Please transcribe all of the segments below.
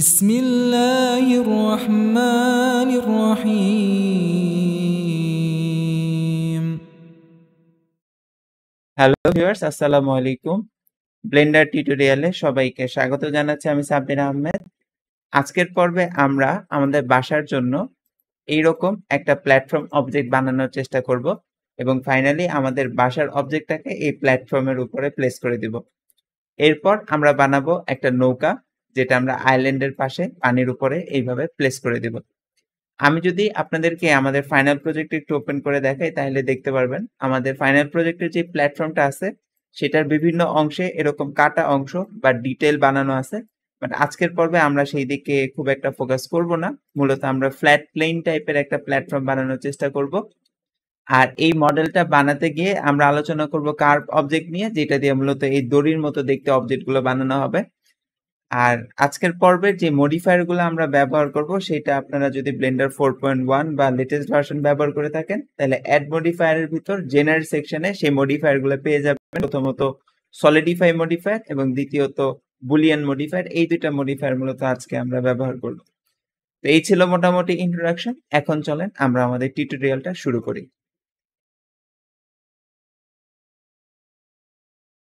بسم الله الرحمن الرحيم hello viewers আসসালামু আলাইকুম Blender টিউটোরিয়ালে সবাইকে স্বাগত জানাচ্ছি আমি সাবিন আহমেদ আজকের পর্বে আমরা আমাদের বাসার জন্য এইরকম একটা প্ল্যাটফর্ম অবজেক্ট বানানোর চেষ্টা করব এবং ফাইনালি আমাদের বাসার অবজেক্টটাকে এই প্ল্যাটফর্মের উপরে প্লেস করে দিব এরপর আমরা বানাবো একটা নৌকা যেটা আমরা আইল্যান্ডের পাশে পানির উপরে এইভাবে প্লেস করে দিব আমি যদি আপনাদেরকে আমাদের ফাইনাল প্রজেক্টে একটু ওপেন করে দেখাই তাহলে দেখতে পারবেন আমাদের ফাইনাল প্রজেক্টের যে প্ল্যাটফর্মটা আছে সেটার বিভিন্ন অংশে এরকম কাটা অংশ বা ডিটেল বানানো আছে বাট আজকের পর্বে আমরা সেই দিকে খুব একটা ফোকাস করব না মূলত আমরা ফ্ল্যাট প্লেন টাইপের একটা প্ল্যাটফর্ম বানানোর চেষ্টা করব আর এই মডেলটা বানাতে গিয়ে আমরা আলোচনা করব কার্ভ অবজেক্ট নিয়ে যেটা দিয়ে মূলত এই দড়ির মতো দেখতে অবজেক্টগুলো বানানো হবে আর আজকের পর্বের যে মডিফায়ারগুলো আমরা ব্যবহার করব সেটা আপনারা যদি ব্লেন্ডার ফোর পয়েন্ট ওয়ান বা লেটেস্ট ভার্সন ব্যবহার করে থাকেন তাহলে অ্যাড মডিফায়ারের ভিতর জেনারেল সেকশনে সেই মডিফায়ারগুলো পেয়ে যাবেন প্রথমত সলিডিফাই মডিফায়ার এবং দ্বিতীয়ত বুলিয়ান মডিফায়ার এই দুইটা মডিফায়ার মূলত আজকে আমরা ব্যবহার করব তো এই ছিল মোটামুটি ইন্ট্রোডাকশন এখন চলেন আমরা আমাদের টিউটোরিয়ালটা শুরু করি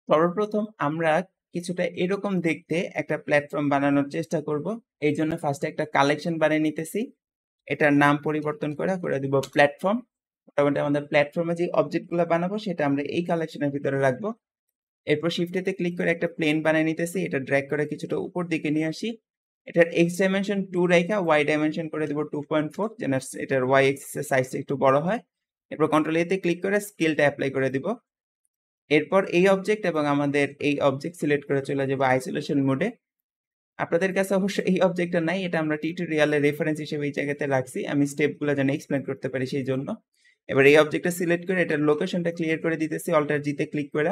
সর্বপ্রথম আমরা কিছুটা এরকম দেখতে একটা প্ল্যাটফর্ম বানানোর চেষ্টা করব এই জন্য ফার্স্টে একটা কালেকশন বানিয়ে নিতেছি এটার নাম পরিবর্তন করে করে দিব প্ল্যাটফর্ম মোটামুটি আমাদের প্ল্যাটফর্মে যে অবজেক্টগুলো বানাবো সেটা আমরা এই কালেকশনের ভিতরে রাখবো এরপর শিফটেতে ক্লিক করে একটা প্লেন বানিয়ে নিতেছি এটা ড্র্যাক করে কিছুটা উপর দিকে নিয়ে আসি এটার এক্স ডাইমেনশন টু রেখা ওয়াই ডাইমেনশন করে দেবো টু পয়েন্ট ফোর যেন এটার ওয়াই এক্সিসের সাইজটা একটু বড় হয় এরপর কন্ট্রোল এতে ক্লিক করে স্কেলটা অ্যাপ্লাই করে দিব এরপর এই অবজেক্ট এবং আমাদের এই অবজেক্ট সিলেক্ট করে চলে যাবো আইসোলেশন মোডে আপনাদের কাছে অবশ্য এই অবজেক্টটা নাই এটা আমরা টিউটোরিয়ালের রেফারেন্স হিসেবে এই জায়গাতে রাখছি আমি স্টেপগুলো যেন এক্সপ্লেন করতে পারি সেই জন্য এবার এই অবজেক্টটা সিলেক্ট করে এটার লোকেশনটা ক্লিয়ার করে দিতেছি অল্টার জিতে ক্লিক করে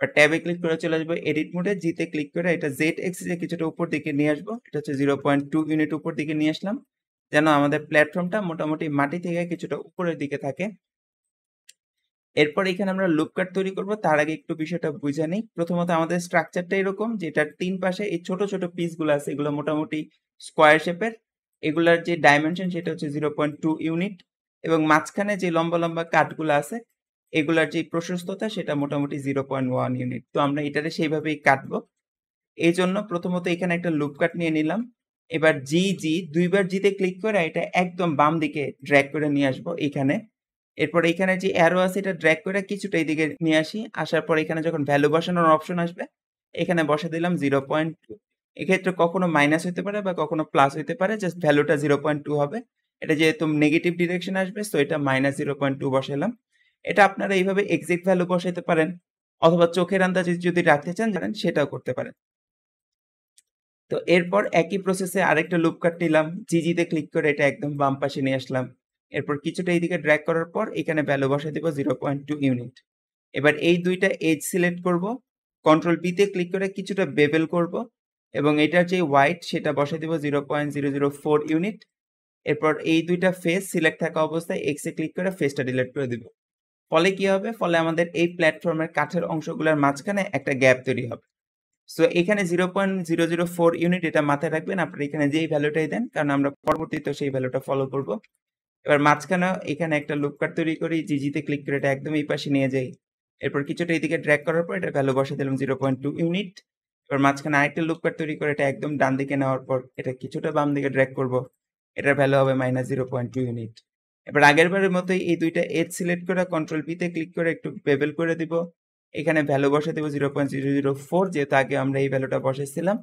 আর ট্যাবে ক্লিক করে চলে আসবো এডিট মোডে জিতে ক্লিক করে এটা জেড এক্সিসে কিছুটা উপর দিকে নিয়ে আসবো এটা হচ্ছে জিরো পয়েন্ট টু ইউনিট উপর দিকে নিয়ে আসলাম যেন আমাদের প্ল্যাটফর্মটা মোটামুটি মাটি থেকে কিছুটা উপরের দিকে থাকে এরপর এখানে আমরা লুপ কাট তৈরি করব তার আগে একটু বিষয়টা বুঝে নিই প্রথমত আমাদের স্ট্রাকচারটা এরকম যেটার তিন পাশে এই ছোট ছোট পিসগুলো আছে এগুলো মোটামুটি স্কোয়ার শেপের এগুলার যে ডাইমেনশন সেটা হচ্ছে জিরো পয়েন্ট টু ইউনিট এবং মাঝখানে যে লম্বা লম্বা গুলো আছে এগুলার যে প্রশস্ততা সেটা মোটামুটি জিরো পয়েন্ট ওয়ান ইউনিট তো আমরা এটারে সেইভাবেই কাটবো এই জন্য প্রথমত এখানে একটা লুপ কাট নিয়ে নিলাম এবার জি জি দুইবার জিতে ক্লিক করে এটা একদম বাম দিকে ড্র্যাগ করে নিয়ে আসবো এখানে এরপর এখানে যে অ্যারো আছে এটা ড্র্যাগ করে কিছুটা এইদিকে নিয়ে আসি আসার পর এখানে যখন ভ্যালু বসানোর অপশন আসবে এখানে বসে দিলাম জিরো পয়েন্ট টু এক্ষেত্রে কখনো মাইনাস হতে পারে বা কখনো প্লাস হতে পারে জাস্ট ভ্যালুটা জিরো পয়েন্ট টু হবে এটা যেহেতু নেগেটিভ ডিরেকশন আসবে সো এটা মাইনাস জিরো পয়েন্ট টু বসালাম এটা আপনারা এইভাবে এক্সিট ভ্যালু বসাইতে পারেন অথবা চোখের আন্দাজ যদি রাখতে চান জানেন সেটাও করতে পারেন তো এরপর একই প্রসেসে আরেকটা লুপ কাট নিলাম জিজিতে ক্লিক করে এটা একদম বাম পাশে নিয়ে আসলাম এরপর কিছুটা এইদিকে ড্র্যাগ করার পর এখানে ভ্যালু বসে দিব জিরো পয়েন্ট টু ইউনিট এবার এই দুইটা এজ সিলেক্ট করব কন্ট্রোল বিতে ক্লিক করে কিছুটা বেবেল করব এবং এটার যে হোয়াইট সেটা বসে দিব zero point zero zero four unit এরপর এই দুইটা ফেস সিলেক্ট থাকা অবস্থায় এক্সে ক্লিক করে ফেসটা ডিলেট করে দিব ফলে কি হবে ফলে আমাদের এই প্ল্যাটফর্মের কাঠের অংশগুলোর মাঝখানে একটা গ্যাপ তৈরি হবে সো এখানে zero point zero zero four unit এটা মাথায় রাখবেন আপনারা এখানে যেই ভ্যালুটাই দেন কারণ আমরা পরবর্তীতে সেই ভ্যালুটা ফলো করব এবার মাঝখানে এখানে একটা লুপ কাট তৈরি করি জিজিতে ক্লিক করে এটা একদম এই পাশে নিয়ে যাই এরপর কিছুটা এদিকে ড্র্যাক করার পর এটা ভ্যালু বসে দিলাম জিরো পয়েন্ট টু ইউনিট এবার মাঝখানে আরেকটা লুপ কাট তৈরি করে এটা একদম ডান দিকে নেওয়ার পর এটা কিছুটা বাম দিকে ড্র্যাক করব এটার ভ্যালু হবে minus zero point two unit এবার আগের বারের মতোই এই দুইটা এজ সিলেক্ট করে কন্ট্রোল পিতে ক্লিক করে একটু বেবেল করে দিব এখানে ভ্যালু বসে দেবো zero point zero zero four যেহেতু আগে আমরা এই ভ্যালুটা বসেছিলাম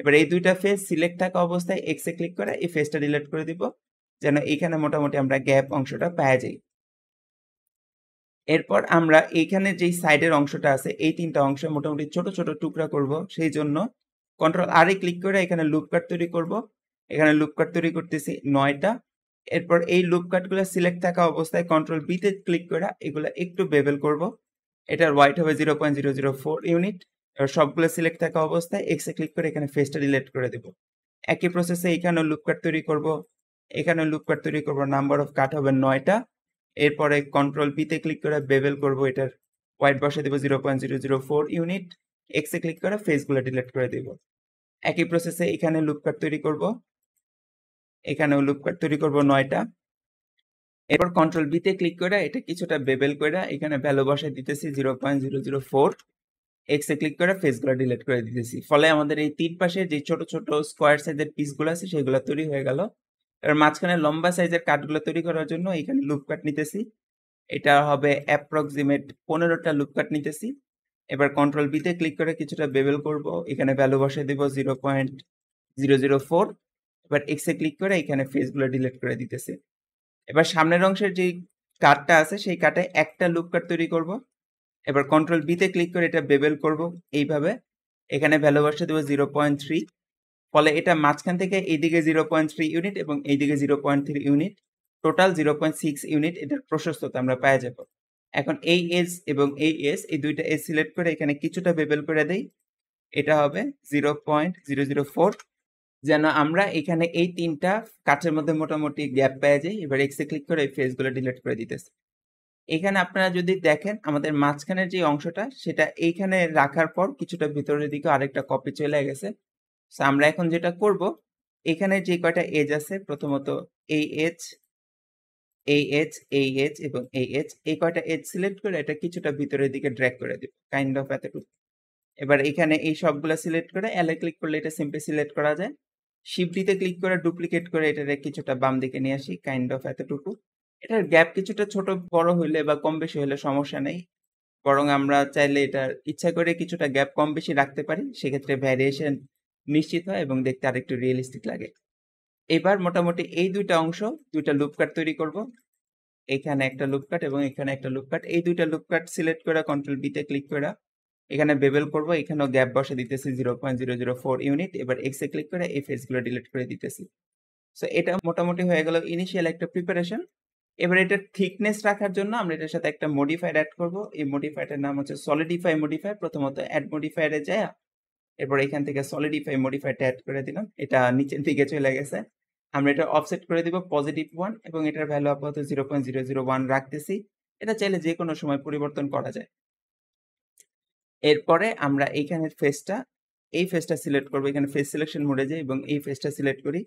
এবার এই দুইটা ফেস সিলেক্ট থাকা অবস্থায় এক্সে ক্লিক করে এই ফেসটা ডিলেট করে দিব যেন এখানে মোটামুটি আমরা গ্যাপ অংশটা পাওয়া যাই এরপর আমরা এইখানে যে সাইডের অংশটা আছে এই তিনটা অংশ মোটামুটি ছোট ছোট টুকরা করব সেই জন্য কন্ট্রোল আর এ ক্লিক করে এখানে লুপ কাট তৈরি করব এখানে লুপ কাট তৈরি করতেছি নয়টা এরপর এই লুপ কাটগুলো সিলেক্ট থাকা অবস্থায় কন্ট্রোল বিতে ক্লিক করে এগুলো একটু বেবেল করব এটার হোয়াইট হবে zero point zero zero four unit এবার সবগুলো সিলেক্ট থাকা অবস্থায় এক্সে ক্লিক করে এখানে ফেসটা ডিলেট করে দেব একই প্রসেসে এখানে লুপ কাট তৈরি করব এখানে লুপ কাট তৈরি করব নাম্বার অফ কাট হবে নয়টা এরপরে কন্ট্রোল পিতে ক্লিক করে বেবেল করব এটার হোয়াইট বসে দেবো zero point zero zero four unit এক্সে ক্লিক করে ফেসগুলো ডিলিট করে দেব একই প্রসেসে এখানে লুপ কাট তৈরি করব এখানেও লুপ কাট তৈরি করব নয়টা এরপর কন্ট্রোল বিতে ক্লিক করে এটা কিছুটা বেবেল করে এখানে ভ্যালু বসায় দিতেছি zero point zero zero four এক্সে ক্লিক করে ফেসগুলো ডিলিট করে দিতেছি ফলে আমাদের এই তিন পাশে যে ছোট ছোট স্কোয়ার সাইজের পিসগুলো আছে সেগুলো তৈরি হয়ে গেল এর মাঝখানে লম্বা সাইজের কাঠগুলো তৈরি করার জন্য এখানে লুপ কাট নিতেছি এটা হবে অ্যাপ্রক্সিমেট পনেরোটা লুপ কাট নিতেছি এবার কন্ট্রোল বিতে ক্লিক করে কিছুটা বেবেল করব এখানে ভ্যালু বসে দেব zero point zero zero four এবার এক্সে ক্লিক করে এখানে ফেসগুলো ডিলিট করে দিতেছি এবার সামনের অংশের যে কাটটা আছে সেই কাটে একটা লুপ কাট তৈরি করব এবার কন্ট্রোল বিতে ক্লিক করে এটা বেবেল করব এইভাবে এখানে ভ্যালু বসে দেবো জিরো পয়েন্ট থ্রি ফলে এটা মাঝখান থেকে এইদিকে জিরো পয়েন্ট থ্রি ইউনিট এবং এইদিকে zero point three unit total zero point six unit এটার প্রশস্ততা আমরা পেয়ে যাব এখন এই এস এবং এই এস এই দুইটা এস সিলেক্ট করে এখানে কিছুটা বেবেল করে দেই এটা হবে zero point zero zero four যেন আমরা এখানে এই তিনটা কাঠের মধ্যে মোটামুটি গ্যাপ পেয়ে যাই এবার এক্সে ক্লিক করে এই ফেসগুলো ডিলিট করে দিতেছে এখানে আপনারা যদি দেখেন আমাদের মাঝখানের যে অংশটা সেটা এইখানে রাখার পর কিছুটা ভিতরের দিকে আরেকটা কপি চলে গেছে সো আমরা এখন যেটা করব এখানে যে কয়টা এজ আছে প্রথমত এই এজ এই এজ এই এজ এবং এই এজ এই কয়টা এজ সিলেক্ট করে এটা কিছুটা ভিতরের দিকে ড্র্যাগ করে দেব কাইন্ড অফ এতটুকু এবার এখানে এই সবগুলো সিলেক্ট করে এলে ক্লিক করলে এটা সিম্পলি সিলেক্ট করা যায় শিবডিতে ক্লিক করে ডুপ্লিকেট করে এটারে কিছুটা বাম দিকে নিয়ে আসি কাইন্ড অফ এতটুকু এটার গ্যাপ কিছুটা ছোট বড় হইলে বা কম বেশি হলে সমস্যা নেই বরং আমরা চাইলে এটার ইচ্ছা করে কিছুটা গ্যাপ কম বেশি রাখতে পারি সেক্ষেত্রে ভ্যারিয়েশন নিশ্চিত হয় এবং দেখতে আরেকটু রিয়েলিস্টিক লাগে এবার মোটামুটি এই দুইটা অংশ দুইটা লুপকাট তৈরি করব এখানে একটা লুপকাট এবং এখানে একটা লুপকাট এই দুইটা লুপকাট সিলেক্ট করে কন্ট্রোল বিতে ক্লিক করে এখানে বেবেল করব এখানেও গ্যাপ বসে দিতেছি zero point zero zero four unit এবার এক্সে ক্লিক করে এই ফেসগুলো ডিলিট করে দিতেছি সো এটা মোটামুটি হয়ে গেল ইনিশিয়াল একটা প্রিপারেশন এবার এটার থিকনেস রাখার জন্য আমরা এটার সাথে একটা মডিফায়ার অ্যাড করব এই মডিফায়ারটার নাম হচ্ছে সলিডিফাই মডিফায়ার প্রথমত অ্যাড মডিফায়ারে যায় এরপর এখান থেকে সলিডিফাই মডিফাই অ্যাড করে দিলাম এটা নিচের দিকে চলে গেছে আমরা এটা অফসেট করে দিব পজিটিভ ওয়ান এবং এটার ভ্যালু আপাতত zero point zero zero one রাখতেছি এটা চাইলে যে কোনো সময় পরিবর্তন করা যায় এরপরে আমরা এইখানের ফেসটা এই ফেসটা সিলেক্ট করবো এখানে ফেস সিলেকশন মোডে যাই এবং এই ফেসটা সিলেক্ট করি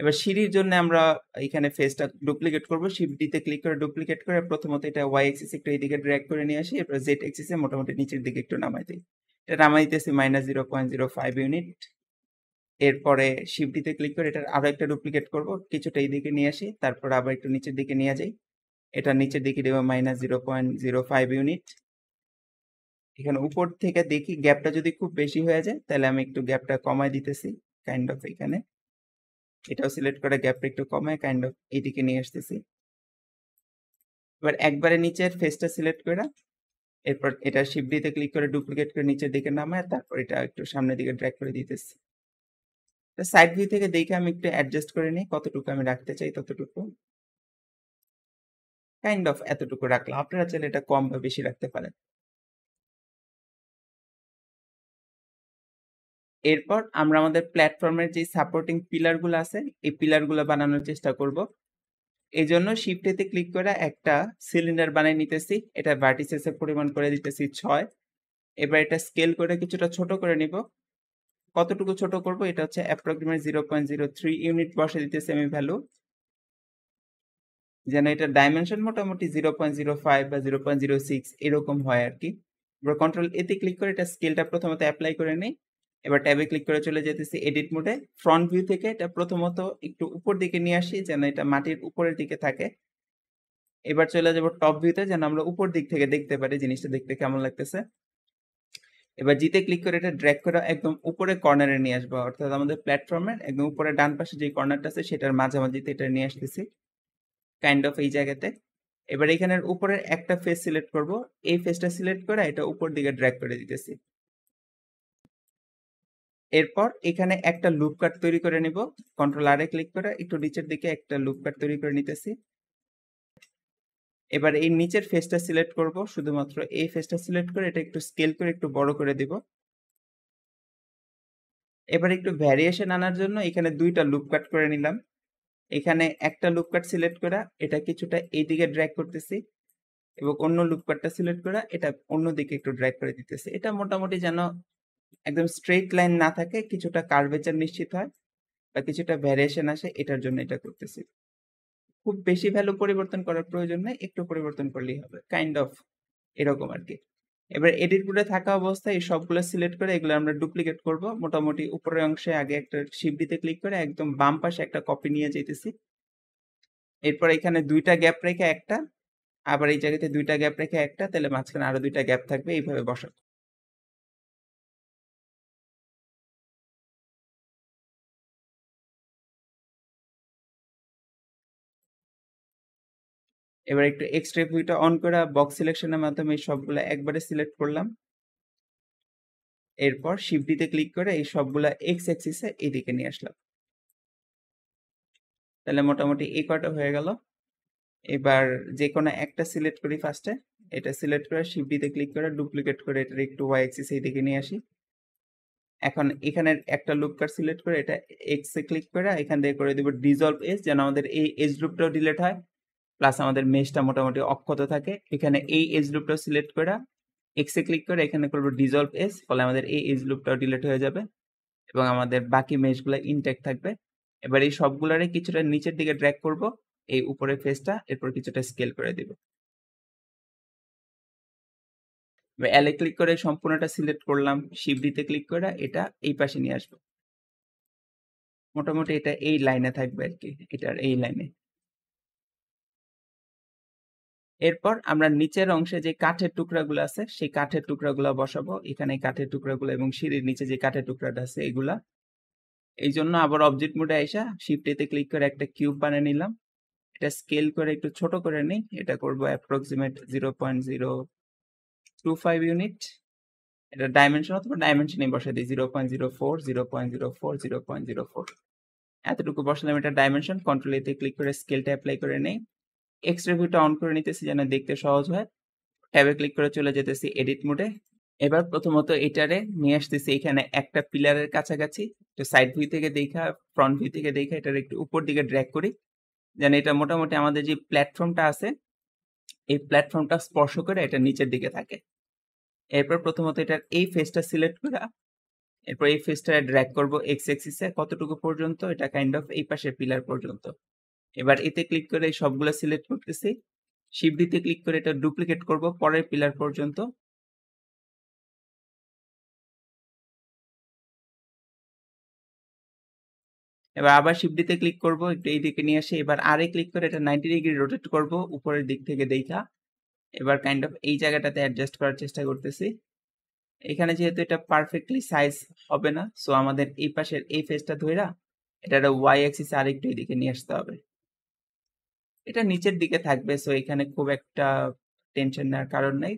এবার সিঁড়ির জন্য আমরা এখানে ফেসটা ডুপ্লিকেট করবো শিফট ডিতে ক্লিক করে ডুপ্লিকেট করে প্রথমত এটা ওয়াই এক্সিস একটু এইদিকে ড্র্যাগ করে নিয়ে আসি এরপর জেড এক্সিসে মোটামুটি নিচের দিকে একটু নামাই দিই এটা দিতেছি minus zero point zero five unit এরপরে শিফটিতে ক্লিক করে এটার আরও একটা ডুপ্লিকেট করব কিছুটা এই দিকে নিয়ে আসি তারপর আবার একটু নিচের দিকে নিয়ে যাই এটা নিচের দিকে দেবো minus zero point zero five unit এখানে উপর থেকে দেখি গ্যাপটা যদি খুব বেশি হয়ে যায় তাহলে আমি একটু গ্যাপটা কমায় দিতেছি কাইন্ড অফ এখানে এটাও সিলেক্ট করে গ্যাপটা একটু কমায় কাইন্ড অফ এদিকে নিয়ে আসতেছি এবার একবারে নিচের ফেসটা সিলেক্ট করে এরপর এটা শিফট ডিতে ক্লিক করে ডুপ্লিকেট করে নিচের দিকে নামায় তারপর এটা একটু সামনের দিকে ড্র্যাগ করে দিতেছি তো সাইড ভিউ থেকে দেখে আমি একটু অ্যাডজাস্ট করে নিই কতটুকু আমি রাখতে চাই ততটুকু কাইন্ড অফ এতটুকু রাখলাম আপনারা চাইলে এটা কম বা বেশি রাখতে পারেন এরপর আমরা আমাদের প্ল্যাটফর্মের যে সাপোর্টিং পিলারগুলো আছে এই পিলারগুলো বানানোর চেষ্টা করব এই জন্য শিফটেতে ক্লিক করে একটা সিলিন্ডার বানিয়ে নিতেছি এটা ভার্টিসেসের পরিমাণ করে দিতেছি ছয় এবার এটা স্কেল করে কিছুটা ছোট করে নিব কতটুকু ছোট করব এটা হচ্ছে approximate zero point zero three unit বসে দিতেছি আমি ভ্যালু যেন এটা ডাইমেনশন মোটামুটি জিরো পয়েন্ট জিরো ফাইভ বা জিরো পয়েন্ট জিরো সিক্স এরকম হয় আর কি এবার কন্ট্রোল এতে ক্লিক করে এটা স্কেলটা প্রথমত অ্যাপ্লাই করে নিই এবার ট্যাবে ক্লিক করে চলে যেতেছি এডিট মোডে ফ্রন্ট ভিউ থেকে এটা প্রথমত একটু উপর দিকে নিয়ে আসি যেন এটা মাটির উপরের দিকে থাকে এবার চলে যাব টপ ভিউতে যেন আমরা উপর দিক থেকে দেখতে পারি জিনিসটা দেখতে কেমন লাগতেছে এবার জিতে ক্লিক করে এটা ড্র্যাক করে একদম উপরে কর্নারে নিয়ে আসবো অর্থাৎ আমাদের প্ল্যাটফর্মের একদম উপরে ডান পাশে যে কর্নারটা আছে সেটার মাঝামাঝিতে এটা নিয়ে আসতেছি কাইন্ড অফ এই জায়গাতে এবার এখানের উপরের একটা ফেস সিলেক্ট করব এই ফেসটা সিলেক্ট করে এটা উপর দিকে ড্র্যাক করে দিতেছি এরপর এখানে একটা লুপ কাট তৈরি করে নিব কন্ট্রোল আর এ ক্লিক করে একটু নিচের দিকে একটা লুপ কাট তৈরি করে নিতেছি এবার এই নিচের ফেসটা সিলেক্ট করব শুধুমাত্র এই ফেসটা সিলেক্ট করে এটা একটু স্কেল করে একটু বড় করে দিব এবার একটু ভ্যারিয়েশন আনার জন্য এখানে দুইটা লুপ কাট করে নিলাম এখানে একটা লুপ কাট সিলেক্ট করা এটা কিছুটা এইদিকে ড্র্যাগ করতেছি এবং অন্য লুপ কাটটা সিলেক্ট করা এটা অন্য দিকে একটু ড্র্যাগ করে দিতেছি এটা মোটামুটি যেন একদম স্ট্রেট লাইন না থাকে কিছুটা কার্ভেচার নিশ্চিত হয় বা কিছুটা ভ্যারিয়েশন আসে এটার জন্য এটা করতেছি খুব বেশি ভ্যালু পরিবর্তন করার প্রয়োজন নেই একটু পরিবর্তন করলেই হবে কাইন্ড অফ এরকম আর কি এবার এডিট মোডে থাকা অবস্থায় এই সবগুলো সিলেক্ট করে এগুলো আমরা ডুপ্লিকেট করব মোটামুটি উপরের অংশে আগে একটা শিবডিতে ক্লিক করে একদম বাম পাশে একটা কপি নিয়ে যেতেছি এরপর এখানে দুইটা গ্যাপ রেখে একটা আবার এই জায়গাতে দুইটা গ্যাপ রেখে একটা তাহলে মাঝখানে আরো দুইটা গ্যাপ থাকবে এইভাবে বসাবো এবার একটু এক্সট্রা ভিউটা অন করে বক্স সিলেকশনের মাধ্যমে এই সবগুলো একবারে সিলেক্ট করলাম এরপর শিফটিতে ক্লিক করে এই সবগুলা এক্স অ্যাক্সিসে এদিকে নিয়ে আসলাম তাহলে মোটামুটি এই কটা হয়ে গেল এবার যে কোনো একটা সিলেক্ট করি ফার্স্টে এটা সিলেক্ট করে শিফটিতে ক্লিক করে ডুপ্লিকেট করে এটার একটু ওয়াই অ্যাক্সিস এদিকে নিয়ে আসি এখন এখানে একটা লুপ কার সিলেক্ট করে এটা এক্স এ ক্লিক করে এখান থেকে করে দেবো ডিজলভ এস যেন আমাদের এই এজ লুপটাও ডিলেট হয় প্লাস আমাদের মেশটা মোটামুটি অক্ষত থাকে এখানে এই এজ লুপটা সিলেক্ট করে এক্সে ক্লিক করে এখানে করবো ডিজলভ এস ফলে আমাদের এই এজ লুপটাও ডিলেট হয়ে যাবে এবং আমাদের বাকি মেশগুলো ইনটেক থাকবে এবার এই সবগুলারে কিছুটা নিচের দিকে ড্র্যাক করব এই উপরের ফেসটা এরপর কিছুটা স্কেল করে দিব এলে ক্লিক করে সম্পূর্ণটা সিলেক্ট করলাম শিবডিতে ক্লিক করে এটা এই পাশে নিয়ে আসবো মোটামুটি এটা এই লাইনে থাকবে আর কি এটার এই লাইনে এরপর আমরা নিচের অংশে যে কাঠের টুকরাগুলো আছে সেই কাঠের টুকরাগুলো বসাবো এখানে কাঠের টুকরাগুলো এবং সিঁড়ির নিচে যে কাঠের টুকরাটা আছে এগুলা এই জন্য আবার অবজেক্ট মোডে আইসা শিফট এতে ক্লিক করে একটা কিউব বানিয়ে নিলাম এটা স্কেল করে একটু ছোট করে নিই এটা করব approximate zero point zero two five unit এটা ডাইমেনশন অথবা ডাইমেনশনই বসে দিই zero point zero four zero point zero four zero point zero four এতটুকু বসালাম এটা ডাইমেনশন কন্ট্রোল এতে ক্লিক করে স্কেলটা অ্যাপ্লাই করে নেই এক্সট্রা ভিউটা অন করে নিতেছি যেন দেখতে সহজ হয় ট্যাবে ক্লিক করে চলে যেতেছি এডিট মোডে এবার প্রথমত এটারে নিয়ে আসতেছি এখানে একটা পিলারের কাছাকাছি তো সাইড ভিউ থেকে দেখা ফ্রন্ট ভিউ থেকে দেখা এটার একটু উপর দিকে ড্র্যাগ করি যেন এটা মোটামুটি আমাদের যে প্ল্যাটফর্মটা আছে এই প্ল্যাটফর্মটা স্পর্শ করে এটা নিচের দিকে থাকে এরপর প্রথমত এটার এই ফেসটা সিলেক্ট করা এরপর এই ফেসটা ড্র্যাগ করবো এক্স এক্সিসে কতটুকু পর্যন্ত এটা কাইন্ড অফ এই পাশের পিলার পর্যন্ত এবার এতে ক্লিক করে সবগুলো সিলেক্ট করতেছি শিপ দিতে ক্লিক করে এটা ডুপ্লিকেট করব পরের পিলার পর্যন্ত এবার আবার শিপ দিতে ক্লিক করব একটু এই দিকে নিয়ে আসে এবার আরে ক্লিক করে এটা নাইনটি ডিগ্রি রোটেট করব উপরের দিক থেকে দেখা এবার কাইন্ড অফ এই জায়গাটাতে অ্যাডজাস্ট করার চেষ্টা করতেছি এখানে যেহেতু এটা পারফেক্টলি সাইজ হবে না সো আমাদের এই পাশের এই ফেসটা ধইরা এটা ওয়াই অ্যাক্সিস আর একটু এদিকে নিয়ে আসতে হবে এটা নিচের দিকে থাকবে সো এখানে খুব একটা টেনশন নেওয়ার কারণ নেই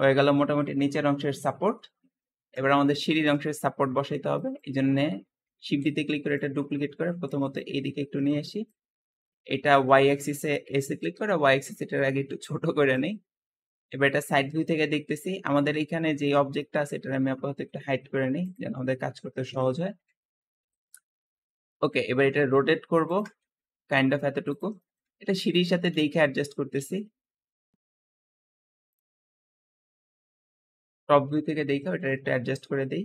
হয়ে গেল মোটামুটি নিচের অংশের সাপোর্ট এবার আমাদের সিঁড়ির অংশের সাপোর্ট বসাইতে হবে এই জন্যে শিফটিতে ক্লিক করে এটা ডুপ্লিকেট করে প্রথমত এইদিকে একটু নিয়ে আসি এটা ওয়াই অ্যাক্সিসে এসে ক্লিক করে ওয়াই অ্যাক্সিস এটার আগে একটু ছোট করে নেই এবার এটা সাইড ভিউ থেকে দেখতেছি আমাদের এখানে যে অবজেক্টটা আছে এটা আমি আপাতত একটু হাইড করে নিই যেন আমাদের কাজ করতে সহজ হয় ওকে এবার এটা রোটেট করব কাইন্ড অফ এতটুকু এটা সিঁড়ির সাথে দেখে অ্যাডজাস্ট করতেছি টপ ভিউ থেকে দেখে এটা একটু অ্যাডজাস্ট করে দেই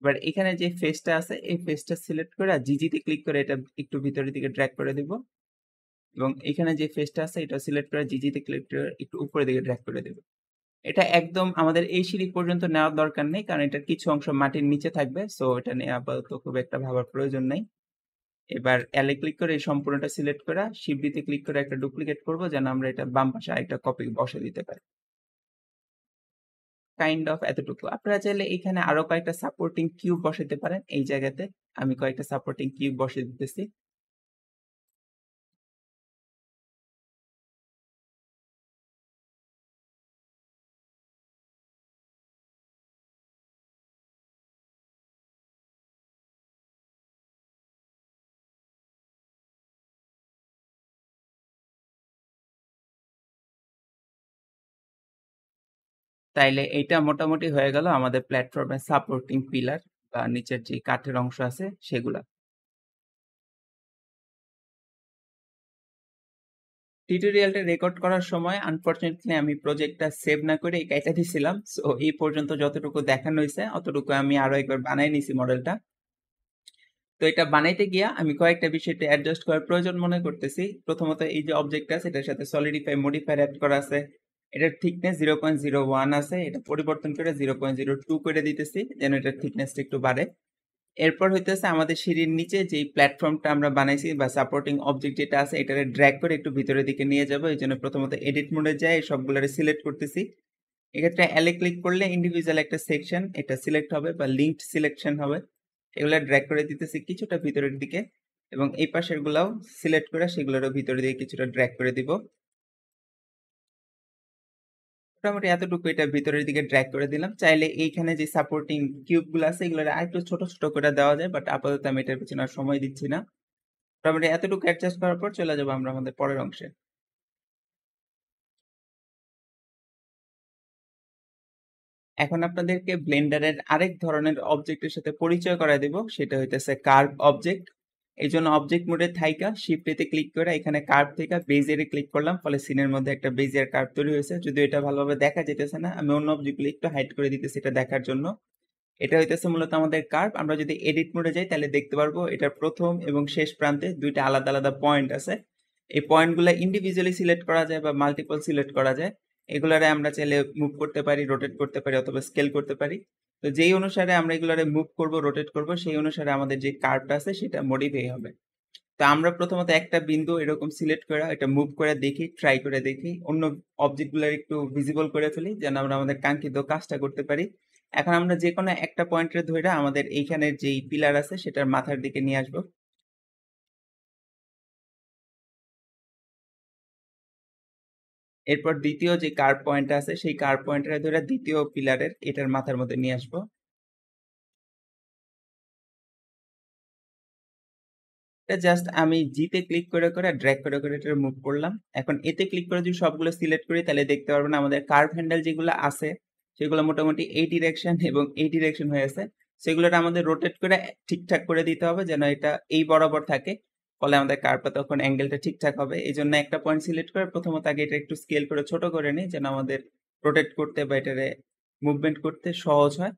এবার এখানে যে ফেসটা আছে এই ফেসটা সিলেক্ট করে জিজিতে ক্লিক করে এটা একটু ভিতরের দিকে ড্র্যাগ করে দিবো এবং এখানে যে ফেসটা আছে এটা সিলেক্ট করে জিজিতে ক্লিক করে একটু উপরে দিকে ড্র্যাগ করে দেবে এটা একদম আমাদের এই সিঁড়ি পর্যন্ত নেওয়ার দরকার নেই কারণ এটার কিছু অংশ মাটির নিচে থাকবে সো এটা নিয়ে আপাতত খুব একটা ভাবার প্রয়োজন নেই এবার এলে ক্লিক করে এই সম্পূর্ণটা সিলেক্ট করা শিবডিতে ক্লিক করে একটা ডুপ্লিকেট করবো যেন আমরা এটা বাম পাশে আরেকটা কপি বসে দিতে পারি কাইন্ড অফ এতটুকু আপনারা চাইলে এখানে আরো কয়েকটা সাপোর্টিং কিউব বসাতে পারেন এই জায়গাতে আমি কয়েকটা সাপোর্টিং কিউব বসে দিতেছি তাইলে এটা মোটামুটি হয়ে গেল আমাদের প্ল্যাটফর্মের সাপোর্টিং পিলার বা নিচের যে কাঠের অংশ আছে সেগুলা টিউটোরিয়ালটা রেকর্ড করার সময় আনফর্চুনেটলি আমি প্রজেক্টটা সেভ না করে কাইটা দিছিলাম সো এই পর্যন্ত যতটুকু দেখানো হয়েছে অতটুকু আমি আরো একবার বানাই নিছি মডেলটা তো এটা বানাইতে গিয়া আমি কয়েকটা বিষয়টা অ্যাডজাস্ট করার প্রয়োজন মনে করতেছি প্রথমত এই যে অবজেক্টটা সেটার সাথে সলিডিফাই মডিফাই অ্যাড করা আছে এটার thickness zero point zero one আছে এটা পরিবর্তন করে জিরো পয়েন্ট জিরো টু করে দিতেছি যেন এটার থিকনেসটা একটু বাড়ে এরপর হইতেছে আমাদের সিঁড়ির নিচে যেই প্ল্যাটফর্মটা আমরা বানাইছি বা সাপোর্টিং অবজেক্ট যেটা আছে এটাকে ড্র্যাগ করে একটু ভিতরের দিকে নিয়ে যাবো এই জন্য প্রথমত এডিট মোডে যাই সবগুলোরে সিলেক্ট করতেছি এক্ষেত্রে অ্যালে ক্লিক করলে ইন্ডিভিজুয়াল একটা সেকশন এটা সিলেক্ট হবে বা লিঙ্কড সিলেকশন হবে এগুলো ড্র্যাগ করে দিতেছি কিছুটা ভিতরের দিকে এবং এই পাশের গুলাও সিলেক্ট করে সেগুলোরও ভিতরে দিয়ে কিছুটা ড্র্যাগ করে দিব মোটামুটি এতটুকু এটা ভিতরের দিকে ড্র্যাক করে দিলাম চাইলে এইখানে যে সাপোর্টিং কিউবগুলো আছে এগুলো আরেকটু ছোট ছোট করে দেওয়া যায় বাট আপাতত আমি এটার পিছনে সময় দিচ্ছি না মোটামুটি এতটুকু অ্যাডজাস্ট করার পর চলে যাবো আমরা আমাদের পরের অংশে এখন আপনাদেরকে ব্লেন্ডারের আরেক ধরনের অবজেক্টের সাথে পরিচয় করায় দেব সেটা হইতেছে কার্ভ অবজেক্ট এই জন্য অবজেক্ট মোডে থাইকা শিফটেতে ক্লিক করে এখানে কার্ভ থেকে বেজের ক্লিক করলাম ফলে সিনের মধ্যে একটা বেজের কার্ভ তৈরি হয়েছে যদি এটা ভালোভাবে দেখা যেতেছে না আমি অন্য অবজেক্টগুলো একটু হাইড করে দিতেছি এটা দেখার জন্য এটা হইতেছে মূলত আমাদের কার্ভ আমরা যদি এডিট মোডে যাই তাহলে দেখতে পারবো এটার প্রথম এবং শেষ প্রান্তে দুইটা আলাদা আলাদা পয়েন্ট আছে এই পয়েন্টগুলো ইন্ডিভিজুয়ালি সিলেক্ট করা যায় বা মাল্টিপল সিলেক্ট করা যায় এগুলারে আমরা চাইলে মুভ করতে পারি রোটেট করতে পারি অথবা স্কেল করতে পারি তো যেই অনুসারে আমরা এগুলোরে মুভ করব রোটেট করব সেই অনুসারে আমাদের যে কার্ভটা আছে সেটা মডিফাই হবে তো আমরা প্রথমত একটা বিন্দু এরকম সিলেক্ট করে এটা মুভ করে দেখি ট্রাই করে দেখি অন্য অবজেক্টগুলো একটু ভিজিবল করে ফেলি যেন আমরা আমাদের কাঙ্ক্ষিত কাজটা করতে পারি এখন আমরা যে কোনো একটা পয়েন্টের ধরে আমাদের এইখানের যেই পিলার আছে সেটার মাথার দিকে নিয়ে আসবো এরপর দ্বিতীয় যে কার পয়েন্ট আছে সেই কার পয়েন্টটা ধরে দ্বিতীয় পিলারের এটার মাথার মধ্যে নিয়ে আসবো জাস্ট আমি জিতে ক্লিক করে করে ড্র্যাগ করে করে এটা মুভ করলাম এখন এতে ক্লিক করে যদি সবগুলো সিলেক্ট করি তাহলে দেখতে পারবেন আমাদের কার্ভ হ্যান্ডেল যেগুলো আছে সেগুলো মোটামুটি এই ডিরেকশন এবং এই ডিরেকশন হয়ে আছে সেগুলোটা আমাদের রোটেট করে ঠিকঠাক করে দিতে হবে যেন এটা এই বরাবর থাকে ফলে আমাদের কার্পা তখন অ্যাঙ্গেলটা ঠিকঠাক হবে এই জন্য একটা পয়েন্ট সিলেক্ট করে প্রথমত আগে এটা একটু স্কেল করে ছোট করে নিই যেন আমাদের রোটেট করতে বা এটারে মুভমেন্ট করতে সহজ হয়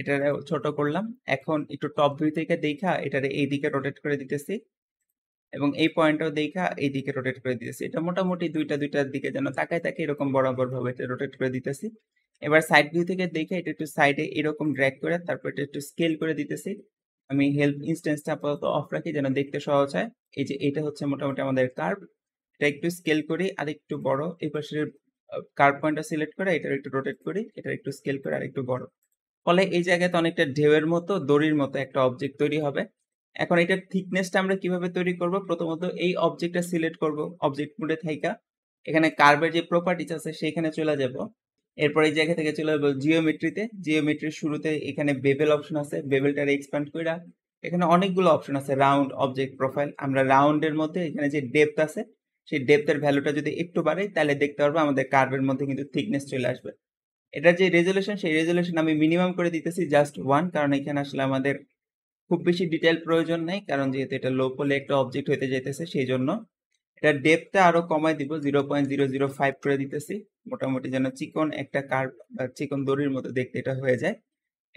এটারে ছোট করলাম এখন একটু টপ ভিউ থেকে দেখা এটারে এই দিকে রোটেট করে দিতেছি এবং এই পয়েন্টটাও দেখা এই দিকে রোটেট করে দিতেছি এটা মোটামুটি দুইটা দুইটার দিকে যেন তাকায় তাকে এরকম বরাবর ভাবে এটা রোটেট করে দিতেছি এবার সাইড ভিউ থেকে দেখে এটা একটু সাইডে এরকম ড্র্যাক করে তারপর এটা একটু স্কেল করে দিতেছি আমি হেল্প ইনস্ট্যান্সটা আপাতত অফ রাখি যেন দেখতে সহজ হয় এই যে এটা হচ্ছে মোটামুটি আমাদের কার্ভ এটা একটু স্কেল করি আর একটু বড় এই পাশের কার্ভ পয়েন্টটা সিলেক্ট করে এটা একটু রোটেট করি এটা একটু স্কেল করে আর একটু বড় ফলে এই জায়গাতে অনেকটা ঢেউয়ের মতো দড়ির মতো একটা অবজেক্ট তৈরি হবে এখন এটার থিকনেসটা আমরা কিভাবে তৈরি করব প্রথমত এই অবজেক্টটা সিলেক্ট করব অবজেক্ট মোডে থাইকা এখানে কার্ভের যে প্রপার্টিজ আছে সেখানে চলে যাব এরপরে এই জায়গা থেকে চলে যাবো জিওমেট্রিতে জিওমেট্রি শুরুতে এখানে বেবেল অপশন আছে বেবেলটারে এক্সপ্যান্ড কইরা এখানে অনেকগুলো অপশন আছে রাউন্ড অবজেক্ট প্রোফাইল আমরা রাউন্ডের মধ্যে এখানে যে ডেপথ আছে সেই ডেপথের ভ্যালুটা যদি একটু বাড়ে তাহলে দেখতে পারবো আমাদের কার্ভের মধ্যে কিন্তু থিকনেস চলে আসবে এটার যে রেজুলেশন সেই রেজুলেশন আমি মিনিমাম করে দিতেছি জাস্ট ওয়ান কারণ এখানে আসলে আমাদের খুব বেশি ডিটেল প্রয়োজন নেই কারণ যেহেতু এটা লো পোলে একটা অবজেক্ট হতে যেতেছে সেই জন্য এটা ডেপটা আরো কমাই দিব zero point zero zero five করে দিতেছি মোটামুটি যেন চিকন একটা কার্ভ বা চিকন দড়ির মতো দেখতে এটা হয়ে যায়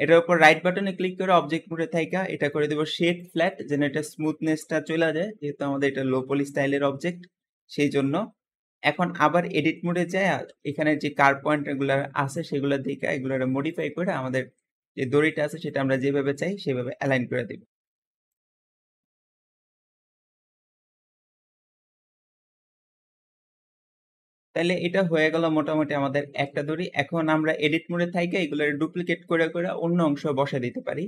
এটার উপর রাইট বাটনে ক্লিক করে অবজেক্ট মোডে থাইকা এটা করে দেব শেড ফ্ল্যাট যেন এটা স্মুথনেসটা চলে যায় যেহেতু আমাদের এটা লো পলি স্টাইলের অবজেক্ট সেই জন্য এখন আবার এডিট মোডে যায় এখানে যে কার পয়েন্টগুলো আছে সেগুলো দেখে এগুলো মডিফাই করে আমাদের যে দড়িটা আছে সেটা আমরা যেভাবে চাই সেভাবে অ্যালাইন করে দেবো তাহলে এটা হয়ে গেল মোটামুটি আমাদের একটা দড়ি এখন আমরা এডিট মোডে থাকি এগুলো ডুপ্লিকেট করে করে অন্য অংশ বসে দিতে পারি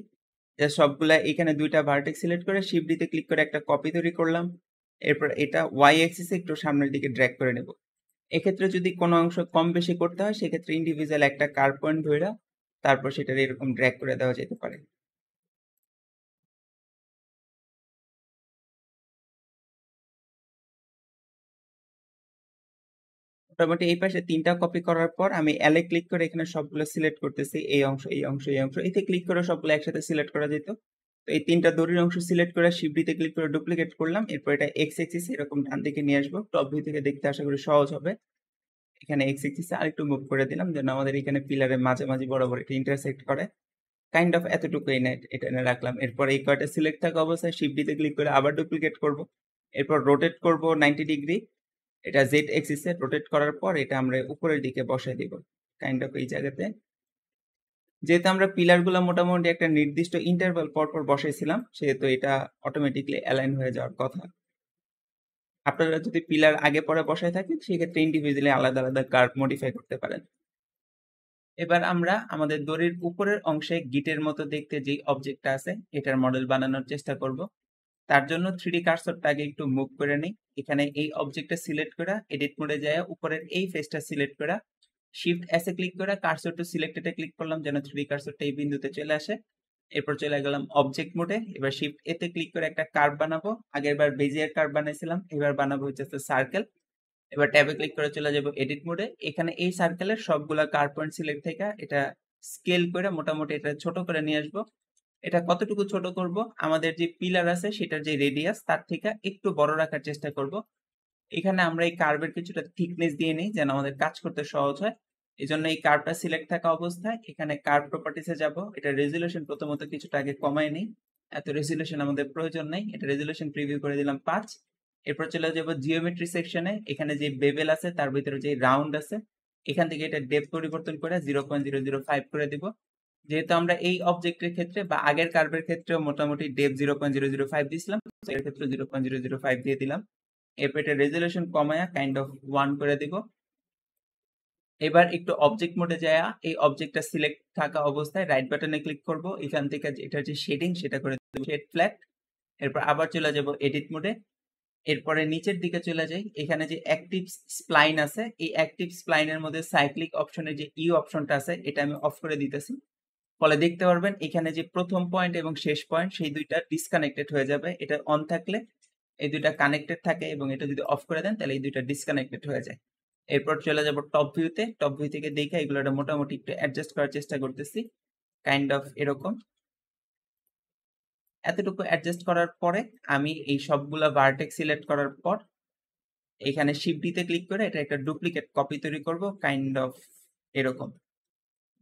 যে সবগুলা এখানে দুইটা ভার্টেক সিলেক্ট করে শিপ ডিতে ক্লিক করে একটা কপি তৈরি করলাম এরপর এটা ওয়াই এক্সিসে একটু সামনের দিকে ড্র্যাগ করে নেব এক্ষেত্রে যদি কোনো অংশ কম বেশি করতে হয় সেক্ষেত্রে ইন্ডিভিজুয়াল একটা কার পয়েন্ট ধরে তারপর সেটার এরকম ড্র্যাগ করে দেওয়া যেতে পারে মোটামুটি এই পাশে তিনটা কপি করার পর আমি এলে ক্লিক করে এখানে সবগুলো সিলেক্ট করতেছি এই অংশ এই অংশ এই অংশ এতে ক্লিক করে সবগুলো একসাথে সিলেক্ট করা যেত তো এই তিনটা দড়ির অংশ সিলেক্ট করে শিবডিতে ক্লিক করে ডুপ্লিকেট করলাম এরপর এটা এক্স এক্সিস এরকম ডান দিকে নিয়ে আসবো টপ ভিউ থেকে দেখতে আশা করি সহজ হবে এখানে এক্স এক্সিসে আরেকটু মুভ করে দিলাম যেন আমাদের এখানে পিলারে মাঝে মাঝে বরাবর এটা ইন্টারসেক্ট করে কাইন্ড অফ এতটুকু নেট এটা এনে রাখলাম এরপর এই কয়টা সিলেক্ট থাকা অবস্থায় শিবডিতে ক্লিক করে আবার ডুপ্লিকেট করব এরপর রোটেট করব নাইনটি ডিগ্রি এটা জেড এক্সিসে রোটেট করার পর এটা আমরা উপরের দিকে বসাই দিব কাইন্ড অফ এই জায়গাতে যেহেতু আমরা পিলারগুলো মোটামুটি একটা নির্দিষ্ট ইন্টারভাল পরপর বসাইছিলাম সেহেতু এটা অটোমেটিকলি অ্যালাইন হয়ে যাওয়ার কথা আপনারা যদি পিলার আগে পরে বসায় থাকেন সেক্ষেত্রে ইন্ডিভিজুয়ালি আলাদা আলাদা কার্ভ মডিফাই করতে পারেন এবার আমরা আমাদের দড়ির উপরের অংশে গিটের মতো দেখতে যে অবজেক্টটা আছে এটার মডেল বানানোর চেষ্টা করব তার জন্য থ্রি ডি আগে একটু মুভ করে নিই এখানে এই অবজেক্টটা সিলেক্ট করা এডিট মোডে যায় উপরের এই ফেসটা সিলেক্ট করা শিফট এসে ক্লিক করে কার্সর টু সিলেক্টেডে ক্লিক করলাম যেন থ্রি কার্সরটা এই বিন্দুতে চলে আসে এরপর চলে গেলাম অবজেক্ট মোডে এবার শিফট এতে ক্লিক করে একটা কার্ভ বানাবো আগের বার বেজিয়ার কার্ভ বানাইছিলাম এবার বানাবো হচ্ছে সার্কেল এবার ট্যাবে ক্লিক করে চলে যাব এডিট মোডে এখানে এই সার্কেলের সবগুলা কার্ভ পয়েন্ট সিলেক্ট থেকে এটা স্কেল করে মোটামুটি এটা ছোট করে নিয়ে আসবো এটা কতটুকু ছোট করব আমাদের যে পিলার আছে সেটার যে রেডিয়াস তার থেকে একটু বড় রাখার চেষ্টা করব এখানে আমরা এই কার্ভের কিছুটা থিকনেস দিয়ে নিই যেন আমাদের কাজ করতে সহজ হয় এই জন্য এই কার্ভটা সিলেক্ট থাকা অবস্থায় এখানে কার্ভ প্রপার্টিসে যাব এটা রেজুলেশন প্রথমত কিছুটা আগে কমায় নিই এত রেজুলেশন আমাদের প্রয়োজন নেই এটা রেজুলেশন প্রিভিউ করে দিলাম পাঁচ এরপর চলে যাবো জিওমেট্রি সেকশনে এখানে যে বেবেল আছে তার ভিতরে যে রাউন্ড আছে এখান থেকে এটা ডেপ পরিবর্তন করে zero point zero zero five করে দিব যেহেতু আমরা এই অবজেক্টের ক্ষেত্রে বা আগের কার্ভের ক্ষেত্রে মোটামুটি depth zero point zero zero five দিয়েছিলাম এর ক্ষেত্রে zero point zero zero five দিয়ে দিলাম এরপর এটা রেজলিউশন কমায়া কাইন্ড অফ ওয়ান করে দিব এবার একটু অবজেক্ট মোডে যায়া এই অবজেক্টটা সিলেক্ট থাকা অবস্থায় রাইট বাটনে ক্লিক করব এখান থেকে এটা যে শেডিং সেটা করে দেবো শেড ফ্ল্যাট এরপর আবার চলে যাব এডিট মোডে এরপরে নিচের দিকে চলে যাই এখানে যে অ্যাক্টিভ স্প্লাইন আছে এই অ্যাক্টিভ স্প্লাইনের মধ্যে সাইক্লিক অপশনে যে ইউ অপশনটা আছে এটা আমি অফ করে দিতেছি ফলে দেখতে পারবেন এখানে যে প্রথম পয়েন্ট এবং শেষ পয়েন্ট সেই দুইটা ডিসকানেক্টেড হয়ে যাবে এটা অন থাকলে এই দুইটা কানেক্টেড থাকে এবং এটা যদি অফ করে দেন তাহলে এই দুইটা ডিসকানেক্টেড হয়ে যায় এরপর চলে যাব টপ ভিউতে টপ ভিউ থেকে দেখে এগুলো মোটামুটি একটু অ্যাডজাস্ট করার চেষ্টা করতেছি কাইন্ড অফ এরকম এতটুকু অ্যাডজাস্ট করার পরে আমি এই সবগুলা ভার্টেক্স সিলেক্ট করার পর এখানে শিপডিতে ক্লিক করে এটা একটা ডুপ্লিকেট কপি তৈরি করব কাইন্ড অফ এরকম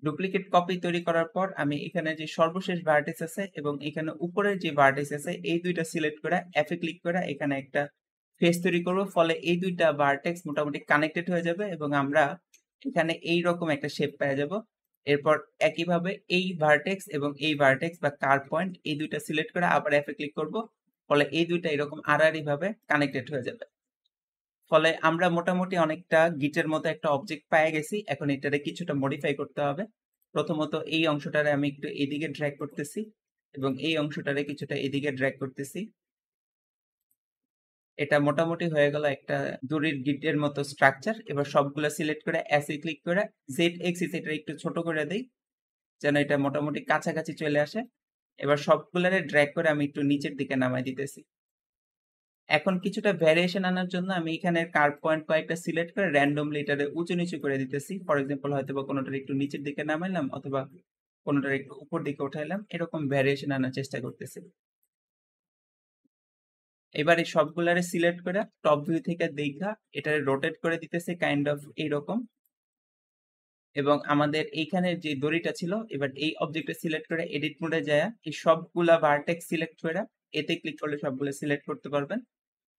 ডুপ্লিকেট কপি তৈরি করার পর আমি এখানে যে সর্বশেষ ভার্টেক্স আছে এবং এখানে উপরের যে ভার্টেক্স আছে এই দুইটা সিলেক্ট করে অ্যাপে ক্লিক করে এখানে একটা ফেস তৈরি করব ফলে এই দুইটা ভার্টেক্স মোটামুটি কানেক্টেড হয়ে যাবে এবং আমরা এখানে এই রকম একটা শেপ পেয়ে যাব এরপর একইভাবে এই ভার্টেক্স এবং এই ভার্টেক্স বা কার পয়েন্ট এই দুইটা সিলেক্ট করে আবার অ্যাপে ক্লিক করব ফলে এই দুইটা এরকম আড়াআড়ি ভাবে কানেক্টেড হয়ে যাবে ফলে আমরা মোটামুটি অনেকটা গিটের মতো একটা অবজেক্ট পাই গেছি এখন এটারে কিছুটা মডিফাই করতে হবে প্রথমত এই অংশটারে আমি একটু এদিকে ড্র্যাগ করতেছি এবং এই অংশটারে কিছুটা এদিকে ড্র্যাগ করতেছি এটা মোটামুটি হয়ে গেল একটা দড়ির গিটের মতো স্ট্রাকচার এবার সবগুলো সিলেক্ট করে এসে ক্লিক করে জেড এক্সিস এটা একটু ছোট করে দেই যেন এটা মোটামুটি কাছাকাছি চলে আসে এবার সবগুলোরে ড্র্যাগ করে আমি একটু নিচের দিকে নামাই দিতেছি এখন কিছুটা ভ্যারিয়েশন আনার জন্য আমি এখানে কার্ভ পয়েন্ট কয়েকটা সিলেক্ট করে র্যান্ডম লিটারে উঁচু নিচু করে দিতেছি ফর এক্সাম্পল হয়তো বা কোনোটার একটু নিচের দিকে নামাইলাম অথবা কোনোটার একটু উপর দিকে উঠাইলাম এরকম ভ্যারিয়েশন আনার চেষ্টা করতেছি এবার এই সবগুলারে সিলেক্ট করে টপ ভিউ থেকে দেখা এটারে রোটেট করে দিতেছে কাইন্ড অফ এইরকম এবং আমাদের এইখানে যে দড়িটা ছিল এবার এই অবজেক্টটা সিলেক্ট করে এডিট মোডে যায় এই সবগুলা ভার্টেক্স সিলেক্ট করে এতে ক্লিক করলে সবগুলো সিলেক্ট করতে পারবেন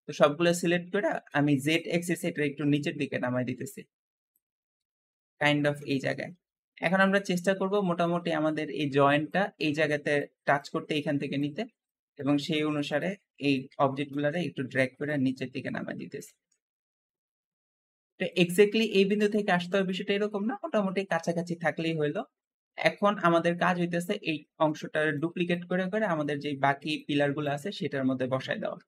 তো সবগুলো সিলেক্ট করে আমি জেড এক্সিস এটা একটু নিচের দিকে নামাই দিতেছি কাইন্ড অফ এই জায়গায় এখন আমরা চেষ্টা করব মোটামুটি আমাদের এই জয়েন্টটা এই জায়গাতে টাচ করতে এখান থেকে নিতে এবং সেই অনুসারে এই অবজেক্টগুলোরে একটু ড্র্যাগ করে নিচের দিকে নামাই দিতেছি তো এক্স্যাক্টলি এই বিন্দু থেকে আসতে হবে বিষয়টা এরকম না মোটামুটি কাছাকাছি থাকলেই হইলো এখন আমাদের কাজ হইতেছে এই অংশটার ডুপ্লিকেট করে করে আমাদের যে বাকি পিলারগুলো আছে সেটার মধ্যে বসায় দেওয়া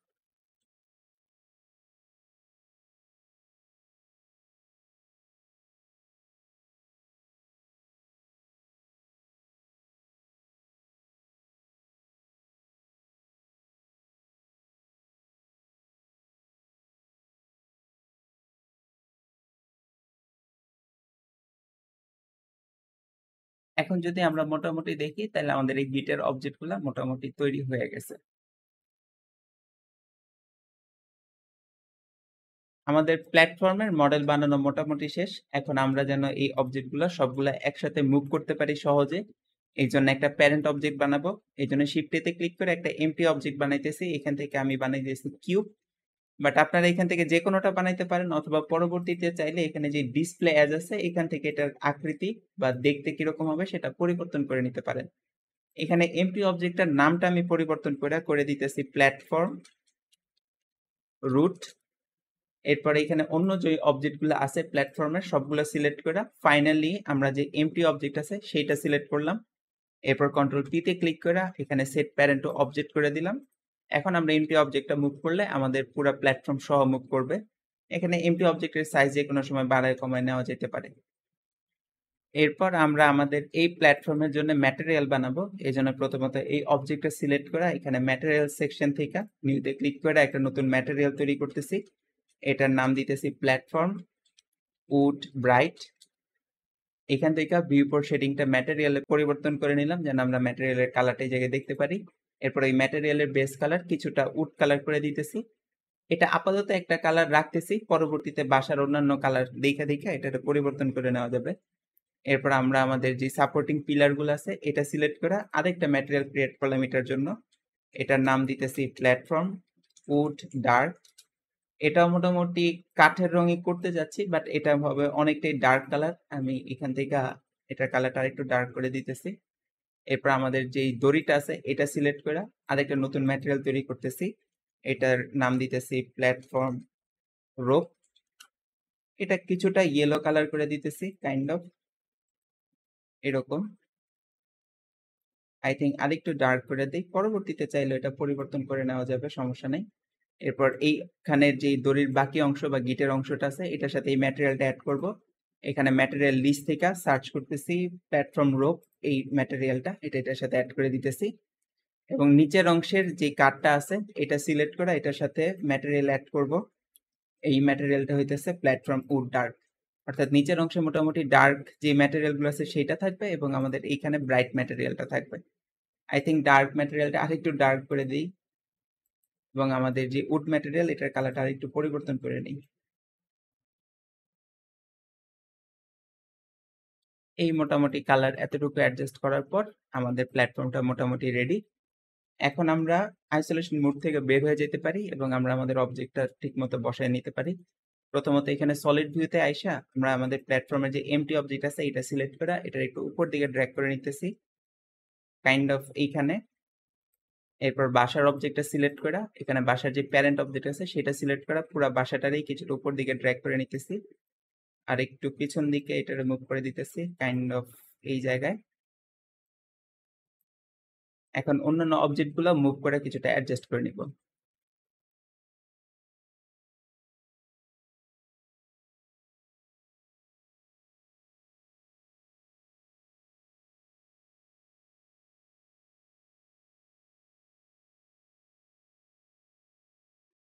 এখন যদি আমরা মোটামুটি দেখি তাহলে আমাদের এই গিটের অবজেক্টগুলো মোটামুটি তৈরি হয়ে গেছে আমাদের প্ল্যাটফর্মের মডেল বানানো মোটামুটি শেষ এখন আমরা যেন এই অবজেক্টগুলো সবগুলো একসাথে মুভ করতে পারি সহজে এই জন্য একটা প্যারেন্ট অবজেক্ট বানাবো এই জন্য শিফটেতে ক্লিক করে একটা এমটি অবজেক্ট বানাইতেছি এখান থেকে আমি বানাইতেছি কিউব বাট আপনারা এখান থেকে যে কোনোটা বানাইতে পারেন অথবা পরবর্তীতে চাইলে এখানে যে ডিসপ্লে অ্যাজ আছে এখান থেকে এটার আকৃতি বা দেখতে কিরকম হবে সেটা পরিবর্তন করে নিতে পারেন এখানে এমপি অবজেক্টটার নামটা আমি পরিবর্তন করে করে দিতেছি প্ল্যাটফর্ম রুট এরপরে এখানে অন্য যে অবজেক্টগুলো আছে প্ল্যাটফর্মের সবগুলো সিলেক্ট করে ফাইনালি আমরা যে এমপি অবজেক্ট আছে সেইটা সিলেক্ট করলাম এরপর কন্ট্রোল পিতে ক্লিক করে এখানে সেট প্যারেন্ট অবজেক্ট করে দিলাম এখন আমরা এমটি অবজেক্টটা মুভ করলে আমাদের পুরো প্ল্যাটফর্ম সহ মুভ করবে এখানে এমটি অবজেক্টের সাইজ যে কোনো সময় বাড়ায় কমায় নেওয়া যেতে পারে এরপর আমরা আমাদের এই প্ল্যাটফর্মের জন্য ম্যাটেরিয়াল বানাবো এই জন্য প্রথমত এই অবজেক্টটা সিলেক্ট করা এখানে ম্যাটেরিয়াল সেকশন থেকে নিউতে ক্লিক করে একটা নতুন ম্যাটেরিয়াল তৈরি করতেছি এটার নাম দিতেছি প্ল্যাটফর্ম উড ব্রাইট এখান থেকে ভিউপোর শেডিংটা ম্যাটেরিয়ালে পরিবর্তন করে নিলাম যেন আমরা ম্যাটেরিয়ালের কালারটাই জায়গায় দেখতে পারি এরপর এই ম্যাটেরিয়ালের বেস কালার কিছুটা উড কালার করে দিতেছি এটা আপাতত একটা কালার রাখতেছি পরবর্তীতে বাসার অন্যান্য কালার দেখে দেখে এটা পরিবর্তন করে নেওয়া যাবে এরপর আমরা আমাদের যে সাপোর্টিং পিলারগুলো আছে এটা সিলেক্ট করে আরেকটা ম্যাটেরিয়াল ক্রিয়েট করলাম এটার জন্য এটার নাম দিতেছি প্ল্যাটফর্ম উড ডার্ক এটা মোটামুটি কাঠের রঙে করতে যাচ্ছি বাট এটা হবে অনেকটাই ডার্ক কালার আমি এখান থেকে এটার কালারটা আরেকটু ডার্ক করে দিতেছি এরপর আমাদের যেই দড়িটা আছে এটা সিলেক্ট করে আরেকটা নতুন ম্যাটেরিয়াল তৈরি করতেছি এটার নাম দিতেছি প্ল্যাটফর্ম রোপ এটা কিছুটা ইয়েলো কালার করে দিতেছি কাইন্ড অফ এরকম আই থিঙ্ক আরেকটু ডার্ক করে দিই পরবর্তীতে চাইলে এটা পরিবর্তন করে নেওয়া যাবে সমস্যা নেই এরপর এইখানে যে দড়ির বাকি অংশ বা গিটের অংশটা আছে এটার সাথে এই ম্যাটেরিয়ালটা অ্যাড করব এখানে ম্যাটেরিয়াল লিস্ট থেকে সার্চ করতেছি প্ল্যাটফর্ম রোপ এই ম্যাটেরিয়ালটা এটা এটার সাথে অ্যাড করে দিতেছি এবং নিচের অংশের যে কাঠটা আছে এটা সিলেক্ট করা এটার সাথে ম্যাটেরিয়াল অ্যাড করব এই ম্যাটেরিয়ালটা হইতেছে প্ল্যাটফর্ম উড ডার্ক অর্থাৎ নিচের অংশে মোটামুটি ডার্ক যে ম্যাটেরিয়ালগুলো আছে সেটা থাকবে এবং আমাদের এইখানে ব্রাইট ম্যাটেরিয়ালটা থাকবে আই থিঙ্ক ডার্ক ম্যাটেরিয়ালটা আরেকটু ডার্ক করে দিই এবং আমাদের যে উড ম্যাটেরিয়াল এটার কালারটা আরেকটু পরিবর্তন করে নিই এই মোটামুটি কালার এতটুকু অ্যাডজাস্ট করার পর আমাদের প্ল্যাটফর্মটা মোটামুটি রেডি এখন আমরা আইসোলেশন মোড থেকে বের হয়ে যেতে পারি এবং আমরা আমাদের অবজেক্টটা ঠিকমতো বসায় নিতে পারি প্রথমত এখানে সলিড ভিউতে আইসা আমরা আমাদের প্ল্যাটফর্মে যে এমটি অবজেক্ট আছে এটা সিলেক্ট করা এটা একটু উপর দিকে ড্র্যাগ করে নিতেছি কাইন্ড অফ এইখানে এরপর বাসার অবজেক্টটা সিলেক্ট করা এখানে বাসার যে প্যারেন্ট অবজেক্ট আছে সেটা সিলেক্ট করা পুরো বাসাটারই কিছুটা উপর দিকে ড্র্যাগ করে নিতেছি আর একটু পিছন দিকে এটা রিমুভ করে দিতেছি কাইন্ড অফ এই জায়গায় এখন অন্যান্য অবজেক্ট গুলো মুভ করে কিছুটা অ্যাডজাস্ট করে নিব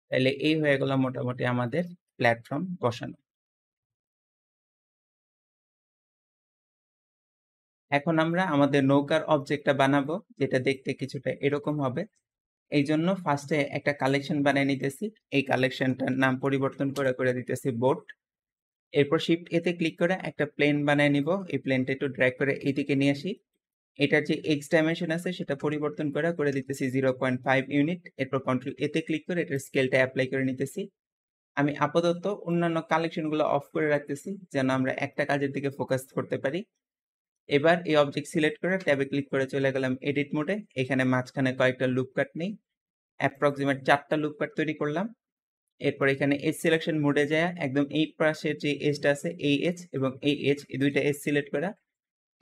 তাহলে এই হয়ে গেল মোটামুটি আমাদের প্ল্যাটফর্ম বসানো এখন আমরা আমাদের নৌকার অবজেক্টটা বানাবো যেটা দেখতে কিছুটা এরকম হবে এই জন্য ফার্স্টে একটা কালেকশন বানিয়ে নিতেছি এই কালেকশনটার নাম পরিবর্তন করে করে দিতেছি বোট এরপর শিফট এতে ক্লিক করে একটা প্লেন বানিয়ে নিব এই প্লেনটা একটু ড্র্যাগ করে এইদিকে নিয়ে আসি এটার যে এক্স ডাইমেনশন আছে সেটা পরিবর্তন করে করে দিতেছি জিরো পয়েন্ট ফাইভ ইউনিট এরপর কন্ট্রোল এতে ক্লিক করে এটার স্কেলটা অ্যাপ্লাই করে নিতেছি আমি আপাতত অন্যান্য কালেকশনগুলো অফ করে রাখতেছি যেন আমরা একটা কাজের দিকে ফোকাস করতে পারি এবার এই অবজেক্ট সিলেক্ট করে ট্যাবে ক্লিক করে চলে গেলাম এডিট মোডে এখানে মাঝখানে কয়েকটা লুপ কাট নেই অ্যাপ্রক্সিমেট চারটা লুপ কাট তৈরি করলাম এরপর এখানে এজ সিলেকশন মোডে যায় একদম এই পাশের যে এজটা আছে এই এজ এবং এই এজ এই দুইটা এজ সিলেক্ট করা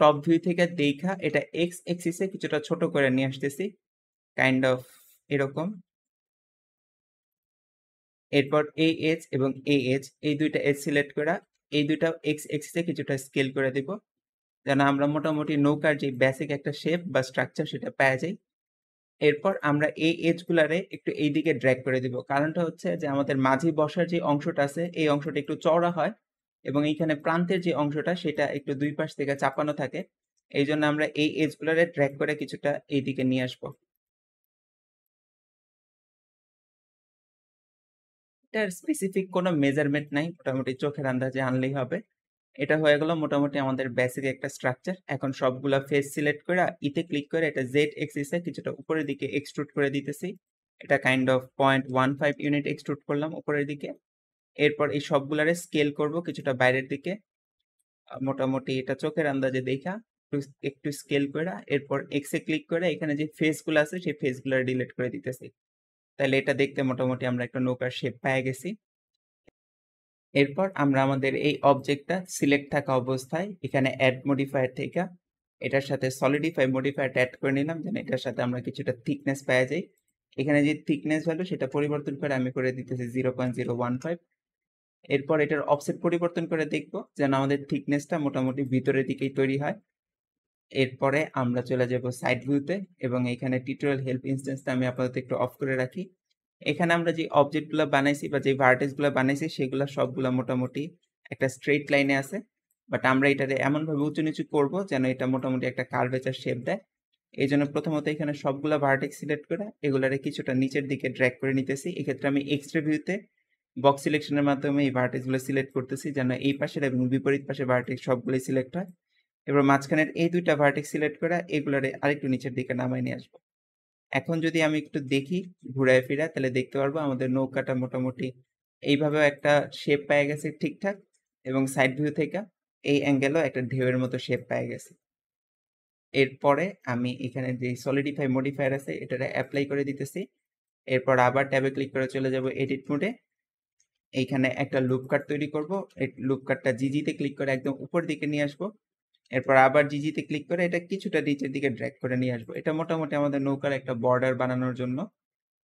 টপ ভিউ থেকে দেখা এটা এক্স এক্সিসে কিছুটা ছোট করে নিয়ে আসতেছি কাইন্ড অফ এরকম এরপর এই এজ এবং এই এজ এই দুইটা এজ সিলেক্ট করা এই দুইটা এক্স এক্সিসে কিছুটা স্কেল করে দিব যেন আমরা মোটামুটি নৌকার যে বেসিক একটা শেপ বা স্ট্রাকচার সেটা পাওয়া যায় এরপর আমরা এই এজগুলারে একটু এইদিকে ড্র্যাগ করে দিব কারণটা হচ্ছে যে আমাদের মাঝি বসার যে অংশটা আছে এই অংশটা একটু চওড়া হয় এবং এইখানে প্রান্তের যে অংশটা সেটা একটু দুই পাশ থেকে চাপানো থাকে এই জন্য আমরা এই এজগুলারে ড্র্যাগ করে কিছুটা এই দিকে নিয়ে আসবো এটার স্পেসিফিক কোনো মেজারমেন্ট নাই মোটামুটি চোখের আন্দাজে আনলেই হবে এটা হয়ে গেল মোটামুটি আমাদের বেসিক একটা স্ট্রাকচার এখন সবগুলা ফেস সিলেক্ট করে ইতে ক্লিক করে এটা জেড এক্সিসে কিছুটা উপরের দিকে এক্সট্রুট করে দিতেছি এটা kind of point one five unit extrude করলাম উপরের দিকে এরপর এই সবগুলারে স্কেল করব কিছুটা বাইরের দিকে মোটামুটি এটা চোখের আন্দাজে দেখা একটু একটু স্কেল করে এরপর এক্সে ক্লিক করে এখানে যে ফেসগুলো আছে সেই ফেসগুলো ডিলিট করে দিতেছি তাহলে এটা দেখতে মোটামুটি আমরা একটা নৌকার শেপ পেয়ে গেছি এরপর আমরা আমাদের এই অবজেক্টটা সিলেক্ট থাকা অবস্থায় এখানে অ্যাড মডিফায়ার থেকে এটার সাথে সলিডিফাই মডিফায়ারটা অ্যাড করে নিলাম যেন এটার সাথে আমরা কিছুটা থিকনেস পাওয়া যাই এখানে যে থিকনেস ভ্যালু সেটা পরিবর্তন করে আমি করে দিতেছি zero point zero one five এরপর এটার অফসেট পরিবর্তন করে দেখব যেন আমাদের থিকনেসটা মোটামুটি ভিতরের দিকেই তৈরি হয় এরপরে আমরা চলে যাব সাইড ভিউতে এবং এখানে টিউটোরিয়াল হেল্প ইনস্টেন্সটা আমি আপাতত একটু অফ করে রাখি এখানে আমরা যে অবজেক্টগুলো বানাইছি বা যে গুলো বানাইছি সেগুলো সবগুলো মোটামুটি একটা স্ট্রেট লাইনে আছে বাট আমরা এমন এমনভাবে উঁচু নিচু করবো যেন এটা মোটামুটি একটা কার্ভেচার শেপ দেয় এই জন্য প্রথমত এখানে সবগুলো ভার্টেক্স সিলেক্ট করে এগুলারে কিছুটা নিচের দিকে ড্র্যাগ করে নিতেছি এক্ষেত্রে আমি এক্সট্রা ভিউতে বক্স সিলেকশনের মাধ্যমে এই ভার্টেক্সগুলো সিলেক্ট করতেছি যেন এই পাশের এবং বিপরীত পাশে ভার্টেক্স সবগুলোই সিলেক্ট হয় এবার মাঝখানের এই দুইটা ভার্টেক্স সিলেক্ট করা এগুলারে আরেকটু নিচের দিকে নামায় নিয়ে আসবো এখন যদি আমি একটু দেখি ঘুরায় ফিরা তাহলে দেখতে পারবো আমাদের নৌকাটা মোটামুটি এইভাবে একটা শেপ পেয়ে গেছে ঠিকঠাক এবং সাইড ভিউ থেকে এই অ্যাঙ্গেলও একটা ঢেউয়ের মতো শেপ পেয়ে গেছে এরপরে আমি এখানে যে সলিডিফাই মডিফায়ার আছে এটা অ্যাপ্লাই করে দিতেছি এরপর আবার ট্যাবে ক্লিক করে চলে যাব এডিট মোডে এইখানে একটা লুপ তৈরি করব এই লুপ কার্ডটা জিজিতে ক্লিক করে একদম উপর দিকে নিয়ে আসবো এরপর আবার জিজিতে ক্লিক করে এটা কিছুটা নিচের দিকে ড্র্যাক করে নিয়ে আসবো এটা মোটামুটি আমাদের নৌকার একটা বর্ডার বানানোর জন্য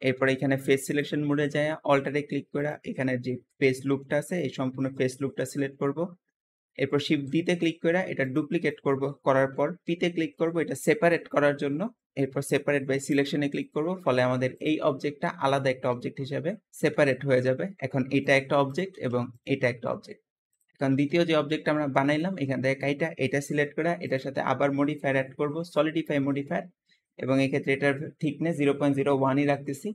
এরপর এখানে ফেস সিলেকশন মোডে যায় অল্টারে ক্লিক করে এখানে যে ফেস লুকটা আছে এই সম্পূর্ণ ফেস লুকটা সিলেক্ট করব এরপর শিপ দিতে ক্লিক করে এটা ডুপ্লিকেট করব করার পর পিতে ক্লিক করব এটা সেপারেট করার জন্য এরপর সেপারেট বাই সিলেকশনে ক্লিক করব ফলে আমাদের এই অবজেক্টটা আলাদা একটা অবজেক্ট হিসেবে সেপারেট হয়ে যাবে এখন এটা একটা অবজেক্ট এবং এটা একটা অবজেক্ট কারণ দ্বিতীয় যে অবজেক্টটা আমরা বানাইলাম এখান থেকে কাইটা এটা সিলেক্ট করে এটার সাথে আবার মডিফায়ার অ্যাড করব সলিডিফাই মডিফায়ার এবং এক্ষেত্রে এটার থিকনেস জিরো পয়েন্ট জিরো ওয়ানই রাখতেছি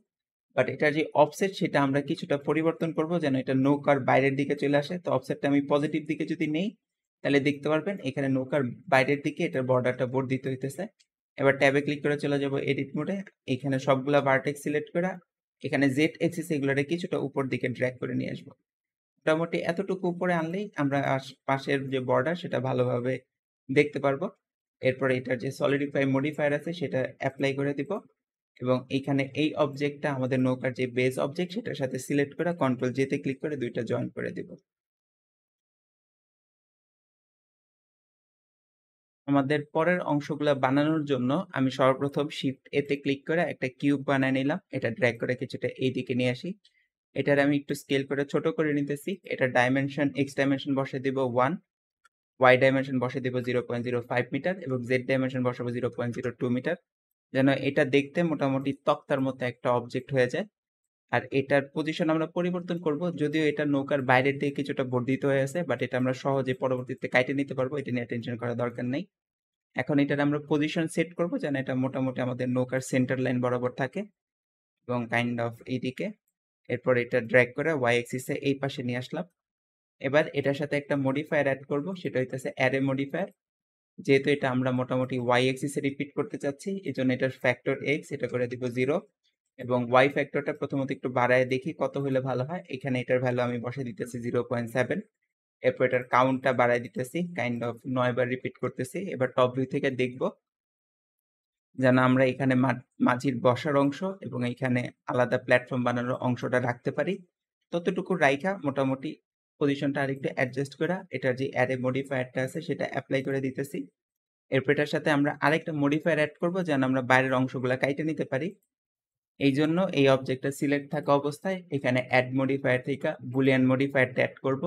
বাট এটার যে অফসেট সেটা আমরা কিছুটা পরিবর্তন করব যেন এটা নৌকার বাইরের দিকে চলে আসে তো অফসেটটা আমি পজিটিভ দিকে যদি নেই তাহলে দেখতে পারবেন এখানে নৌকার বাইরের দিকে এটার বর্ডারটা বর্ধিত হইতেছে এবার ট্যাবে ক্লিক করে চলে যাব এডিট মোডে এখানে সবগুলা বার্টেক সিলেক্ট করা এখানে জেড এক্সিস এগুলোটা কিছুটা উপর দিকে ড্র্যাক করে নিয়ে আসবো মোটামুটি এতটুকু উপরে আনলেই আমরা পাশের যে বর্ডার সেটা ভালোভাবে দেখতে পারবো এরপরে এটার যে সলিডিফাই মডিফায়ার আছে সেটা অ্যাপ্লাই করে দিব এবং এখানে এই অবজেক্টটা আমাদের নৌকার যে বেস অবজেক্ট সেটার সাথে সিলেক্ট করে কন্ট্রোল জেতে ক্লিক করে দুইটা জয়েন করে দিব আমাদের পরের অংশগুলো বানানোর জন্য আমি সর্বপ্রথম শিফট এতে ক্লিক করে একটা কিউব বানায় নিলাম এটা ড্র্যাগ করে কিছুটা এইদিকে নিয়ে আসি এটার আমি একটু স্কেল করে ছোট করে নিতেছি এটা ডাইমেনশন এক্স ডাইমেনশন বসে দিব ওয়ান ওয়াই ডাইমেনশন বসে দিব zero point zero five metre এবং জেড ডাইমেনশন বসাবো zero point zero two metre যেন এটা দেখতে মোটামুটি তক্তার মতো একটা অবজেক্ট হয়ে যায় আর এটার পজিশন আমরা পরিবর্তন করব যদিও এটা নৌকার বাইরের দিকে কিছুটা বর্ধিত হয়ে আছে বাট এটা আমরা সহজে পরবর্তীতে কাইটে নিতে পারবো এটা নিয়ে টেনশন করার দরকার নেই এখন এটার আমরা পজিশন সেট করব যেন এটা মোটামুটি আমাদের নৌকার সেন্টার লাইন বরাবর থাকে এবং কাইন্ড অফ এইদিকে এরপর এটা ড্র্যাগ করে ওয়াই এক্সিসে এই পাশে নিয়ে আসলাম এবার এটার সাথে একটা মডিফায়ার অ্যাড করব সেটা হইতেছে অ্যারে মডিফায়ার যেহেতু এটা আমরা মোটামুটি ওয়াই এক্সিসে রিপিট করতে চাচ্ছি এই জন্য এটার ফ্যাক্টর এক্স এটা করে দিব জিরো এবং ওয়াই ফ্যাক্টরটা প্রথমত একটু বাড়ায় দেখি কত হলে ভালো হয় এখানে এটার ভ্যালু আমি বসে দিতেছি জিরো পয়েন্ট সেভেন এরপর এটার কাউন্টটা বাড়ায় দিতেছি কাইন্ড অফ নয়বার রিপিট করতেছি এবার টপ ভিউ থেকে দেখবো যেন আমরা এখানে মাঝির বসার অংশ এবং এখানে আলাদা প্ল্যাটফর্ম বানানোর অংশটা রাখতে পারি ততটুকু রাইখা মোটামুটি পজিশনটা আরেকটু অ্যাডজাস্ট করা এটার যে অ্যাডে মডিফায়ারটা আছে সেটা অ্যাপ্লাই করে দিতেছি এরপর এটার সাথে আমরা আরেকটা মডিফায়ার অ্যাড করব যেন আমরা বাইরের অংশগুলো কাইটে নিতে পারি এই জন্য এই অবজেক্টটা সিলেক্ট থাকা অবস্থায় এখানে অ্যাড মডিফায়ার থেকে বুলিয়ান মডিফায়ারটা অ্যাড করব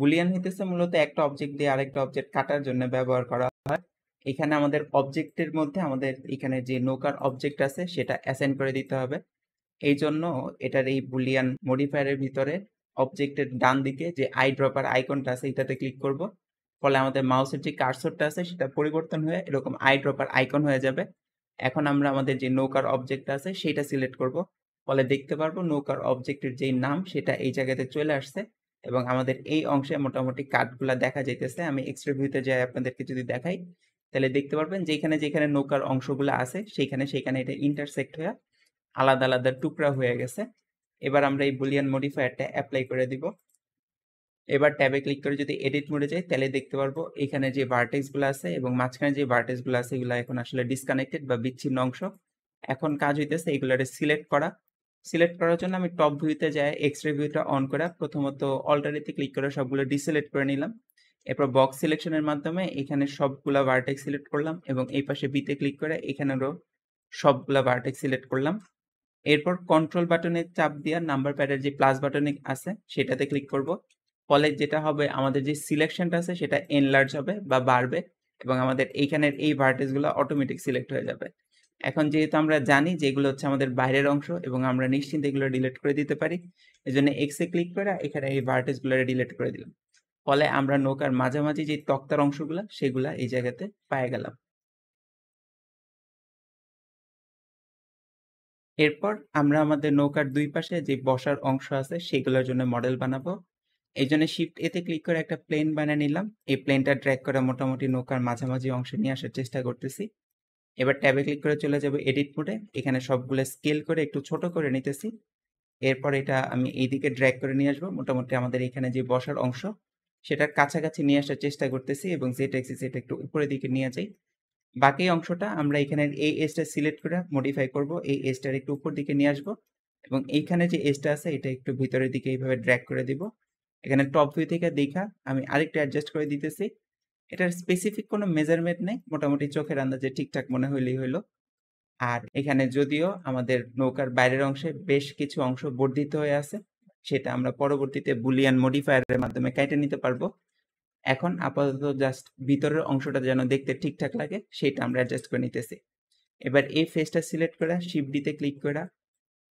বুলিয়ান হইতেছে মূলত একটা অবজেক্ট দিয়ে আরেকটা অবজেক্ট কাটার জন্য ব্যবহার করা হয় এখানে আমাদের অবজেক্টের মধ্যে আমাদের এখানে যে নৌকার অবজেক্ট আছে সেটা অ্যাসাইন করে দিতে হবে এই জন্য এটার এই বুলিয়ান মডিফায়ারের ভিতরে অবজেক্টের ডান দিকে যে আই ড্রপার আইকনটা আছে এটাতে ক্লিক করব ফলে আমাদের মাউসের যে কার্সরটা আছে সেটা পরিবর্তন হয়ে এরকম আই ড্রপার আইকন হয়ে যাবে এখন আমরা আমাদের যে নৌকার অবজেক্ট আছে সেটা সিলেক্ট করব ফলে দেখতে পারবো নৌকার অবজেক্টের যেই নাম সেটা এই জায়গাতে চলে আসছে এবং আমাদের এই অংশে মোটামুটি কাঠগুলা দেখা যাইতেছে আমি এক্সট্রা ভিউতে যাই আপনাদেরকে যদি দেখাই তাহলে দেখতে পারবেন যেখানে যেখানে নৌকার অংশগুলো আছে সেইখানে সেইখানে এটা ইন্টারসেক্ট হয়ে আলাদা আলাদা টুকরা হয়ে গেছে এবার আমরা এই বুলিয়ান মডিফায়ারটা অ্যাপ্লাই করে দিব এবার ট্যাবে ক্লিক করে যদি এডিট মোডে যাই তাহলে দেখতে পারবো এখানে যে ভার্টেক্সগুলো আছে এবং মাঝখানে যে ভার্টেক্সগুলো আছে এগুলো এখন আসলে ডিসকানেক্টেড বা বিচ্ছিন্ন অংশ এখন কাজ হইতেছে এগুলোরে সিলেক্ট করা সিলেক্ট করার জন্য আমি টপ ভিউতে যাই এক্স রে ভিউটা অন করা প্রথমত অল্টারিতে ক্লিক করে সবগুলো ডিসিলেক্ট করে নিলাম এরপর বক্স সিলেকশনের মাধ্যমে এখানে সবগুলা ভার্টেক্স সিলেক্ট করলাম এবং এই পাশে বিতে ক্লিক করে এখানেরও সবগুলা ভার্টেক্স সিলেক্ট করলাম এরপর কন্ট্রোল বাটনে চাপ দিয়ে নাম্বার প্যাডের যে প্লাস বাটনে আছে সেটাতে ক্লিক করব ফলে যেটা হবে আমাদের যে সিলেকশনটা আছে সেটা এনলার্জ হবে বা বাড়বে এবং আমাদের এইখানের এই ভার্টেক্সগুলো অটোমেটিক সিলেক্ট হয়ে যাবে এখন যেহেতু আমরা জানি যে এগুলো হচ্ছে আমাদের বাইরের অংশ এবং আমরা নিশ্চিন্তে এগুলো ডিলিট করে দিতে পারি এজন্য এক্সে ক্লিক করে এখানে এই ভার্টেক্সগুলো ডিলিট করে দিলাম ফলে আমরা নৌকার মাঝামাঝি যে তক্তার অংশগুলা সেগুলা এই জায়গাতে পায়ে গেলাম এরপর আমরা আমাদের নৌকার দুই পাশে যে বসার অংশ আছে সেগুলোর জন্য মডেল বানাবো এই জন্য শিফট এতে ক্লিক করে একটা প্লেন বানিয়ে নিলাম এই প্লেনটা ড্র্যাগ করে মোটামুটি নৌকার মাঝামাঝি অংশে নিয়ে আসার চেষ্টা করতেছি এবার ট্যাবে ক্লিক করে চলে যাব এডিট মোডে এখানে সবগুলো স্কেল করে একটু ছোট করে নিতেছি এরপর এটা আমি এইদিকে ড্র্যাগ করে নিয়ে আসবো মোটামুটি আমাদের এখানে যে বসার অংশ সেটার কাছাকাছি নিয়ে আসার চেষ্টা করতেছি এবং জেড এক্সিস এটা একটু উপরের দিকে নিয়ে যাই বাকি অংশটা আমরা এখানে এই এসটা সিলেক্ট করে মডিফাই করব এই এসটার একটু উপর দিকে নিয়ে আসবো এবং এইখানে যে এসটা আছে এটা একটু ভিতরের দিকে এইভাবে ড্র্যাক করে দিব এখানে টপ ভিউ থেকে দেখা আমি আরেকটু অ্যাডজাস্ট করে দিতেছি এটার স্পেসিফিক কোনো মেজারমেন্ট নেই মোটামুটি চোখের আন্দাজে ঠিকঠাক মনে হইলেই হইল আর এখানে যদিও আমাদের নৌকার বাইরের অংশে বেশ কিছু অংশ বর্ধিত হয়ে আছে সেটা আমরা পরবর্তীতে বুলিয়ান মডিফায়ারের মাধ্যমে কেটে নিতে পারবো এখন আপাতত জাস্ট ভিতরের অংশটা যেন দেখতে ঠিকঠাক লাগে সেটা আমরা অ্যাডজাস্ট করে নিতেছি এবার এই ফেসটা সিলেক্ট করা শিফটিতে ক্লিক করা